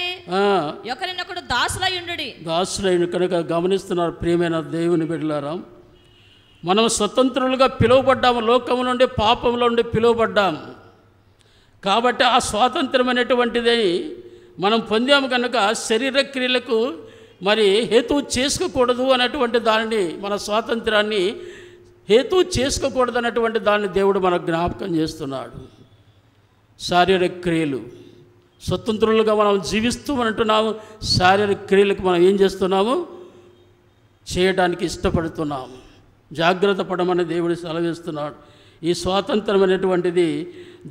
ఒకరినొకడు దాసులై ఉండు దాసులైన కనుక గమనిస్తున్నారు ప్రియమైన దేవుని బిడ్డలారాం మనం స్వతంత్రులుగా పిలువబడ్డాము లోకం నుండి పాపంలో నుండి పిలువబడ్డాము కాబట్టి ఆ స్వాతంత్రం అనేటువంటిది మనం పొందాము కనుక శరీర క్రియలకు మరి హేతు చేసుకోకూడదు అనేటువంటి దానిని మన స్వాతంత్రాన్ని హేతు చేసుకోకూడదు అనేటువంటి దాన్ని దేవుడు మనకు జ్ఞాపకం చేస్తున్నాడు శారీరక క్రియలు స్వతంత్రులుగా మనం జీవిస్తూ అంటున్నాము శారీరక క్రియలకు మనం ఏం చేస్తున్నాము చేయడానికి ఇష్టపడుతున్నాము జాగ్రత్త పడమని దేవుడు సెలవిస్తున్నాడు ఈ స్వాతంత్రం అనేటువంటిది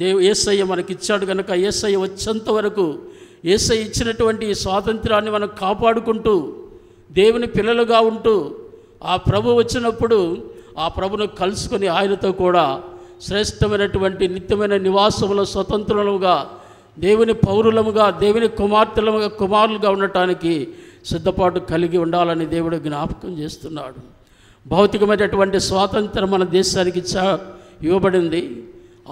దేవు ఏసయ్య మనకిచ్చాడు కనుక ఏసయ్య వచ్చేంత వరకు ఏసయ్య ఇచ్చినటువంటి ఈ స్వాతంత్రాన్ని మనం కాపాడుకుంటూ దేవుని పిల్లలుగా ఉంటూ ఆ ప్రభు వచ్చినప్పుడు ఆ ప్రభును కలుసుకొని ఆయనతో కూడా శ్రేష్టమైనటువంటి నిత్యమైన నివాసములు స్వతంత్రములుగా దేవుని పౌరులముగా దేవుని కుమార్తెలముగా కుమారులుగా ఉండటానికి సిద్ధపాటు కలిగి ఉండాలని దేవుడు జ్ఞాపకం చేస్తున్నాడు భౌతికమైనటువంటి స్వాతంత్రం మన దేశానికి ఇవ్వబడింది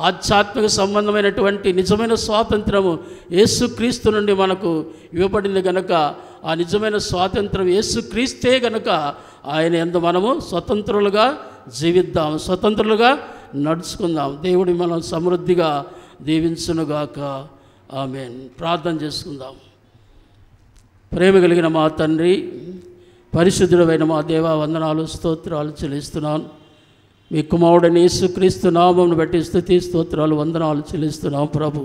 ఆధ్యాత్మిక సంబంధమైనటువంటి నిజమైన స్వాతంత్రము యేసుక్రీస్తు నుండి మనకు ఇవ్వబడింది కనుక ఆ నిజమైన స్వాతంత్రం యేసుక్రీస్తే గనక ఆయన ఎందు మనము స్వతంత్రులుగా జీవిద్దాం స్వతంత్రులుగా నడుచుకుందాం దేవుడి మనం సమృద్ధిగా దీవించునుగాక ఆమె ప్రార్థన చేసుకుందాం ప్రేమ కలిగిన మా తండ్రి పరిశుద్ధుడమైన మా దేవ వందనాలు స్తోత్రాలు చెల్లిస్తున్నాను మీ కుమారుడని యేసుక్రీస్తు నామమును బట్టి స్థుతి స్తోత్రాలు వందనాలు చెల్లిస్తున్నాం ప్రభు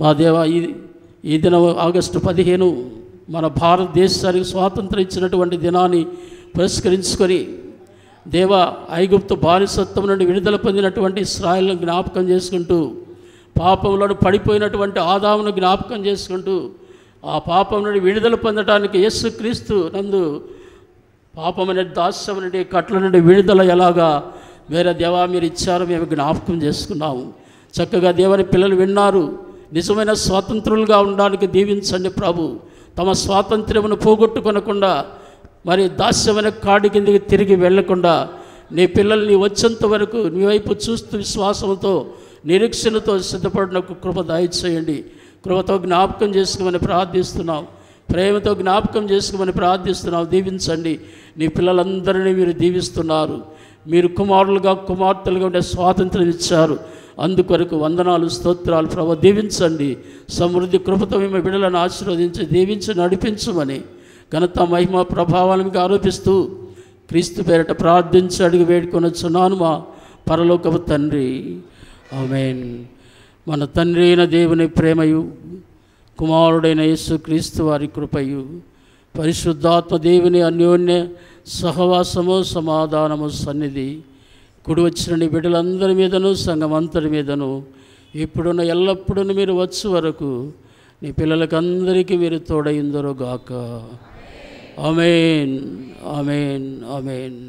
మా దేవ ఈ ఈ దినం ఆగస్టు పదిహేను మన భారతదేశానికి స్వాతంత్రం ఇచ్చినటువంటి దినాన్ని పురస్కరించుకొని దేవ ఐగుప్తు బానిసత్వం నుండి విడుదల పొందినటువంటి ఇస్రాయల్ను జ్ఞాపకం చేసుకుంటూ పాపంలో పడిపోయినటువంటి ఆదామును జ్ఞాపకం చేసుకుంటూ ఆ పాపం నుండి విడుదల పొందడానికి యేసుక్రీస్తు నందు పాపమైన దాస్యం నుండి కట్ల నుండి విడుదల ఎలాగా వేరే దేవా మీరు ఇచ్చారో మేము జ్ఞాపకం చేసుకున్నాము చక్కగా దేవుని పిల్లలు విన్నారు నిజమైన స్వాతంత్రులుగా ఉండడానికి దీవించండి ప్రభు తమ స్వాతంత్ర్యమును పోగొట్టుకునకుండా మరి దాస్యమైన కాడి కిందకి తిరిగి వెళ్లకుండా నీ పిల్లల్ని వచ్చేంత వరకు నీ వైపు చూస్తూ విశ్వాసంతో నిరీక్షణతో సిద్ధపడిన కృప దయచేయండి కృపతో జ్ఞాపకం చేసుకోమని ప్రార్థిస్తున్నాం ప్రేమతో జ్ఞాపకం చేసుకోమని ప్రార్థిస్తున్నావు దీవించండి నీ పిల్లలందరినీ మీరు దీవిస్తున్నారు మీరు కుమారులుగా కుమార్తెలుగా ఉండే స్వాతంత్రం ఇచ్చారు అందుకొరకు వందనాలు స్తోత్రాలు ప్రభ దీవించండి సమృద్ధి కృపతో మేము బిడ్డలను ఆశీర్వదించి దీవించి నడిపించమని ఘనత మహిమ ప్రభావాలను ఆరోపిస్తూ క్రీస్తు పేరట ప్రార్థించి అడిగి వేడుకొనొచ్చున్నాను మా పరలోకపు తండ్రి ఆమెన్ మన తండ్రి అయిన దేవుని ప్రేమయు కుమారుడైన యేసుక్రీస్తు వారి కృపయు పరిశుద్ధాత్మ దేవుని అన్యోన్య సహవాసము సమాధానము సన్నిధి కుడి వచ్చిన నీ బిడ్డలందరి మీదను అంతరి మీదను ఇప్పుడున్న ఎల్లప్పుడూ మీరు వచ్చు వరకు నీ పిల్లలకందరికీ మీరు తోడైందరో గాక ఆమెన్ ఆమెన్ ఆమెన్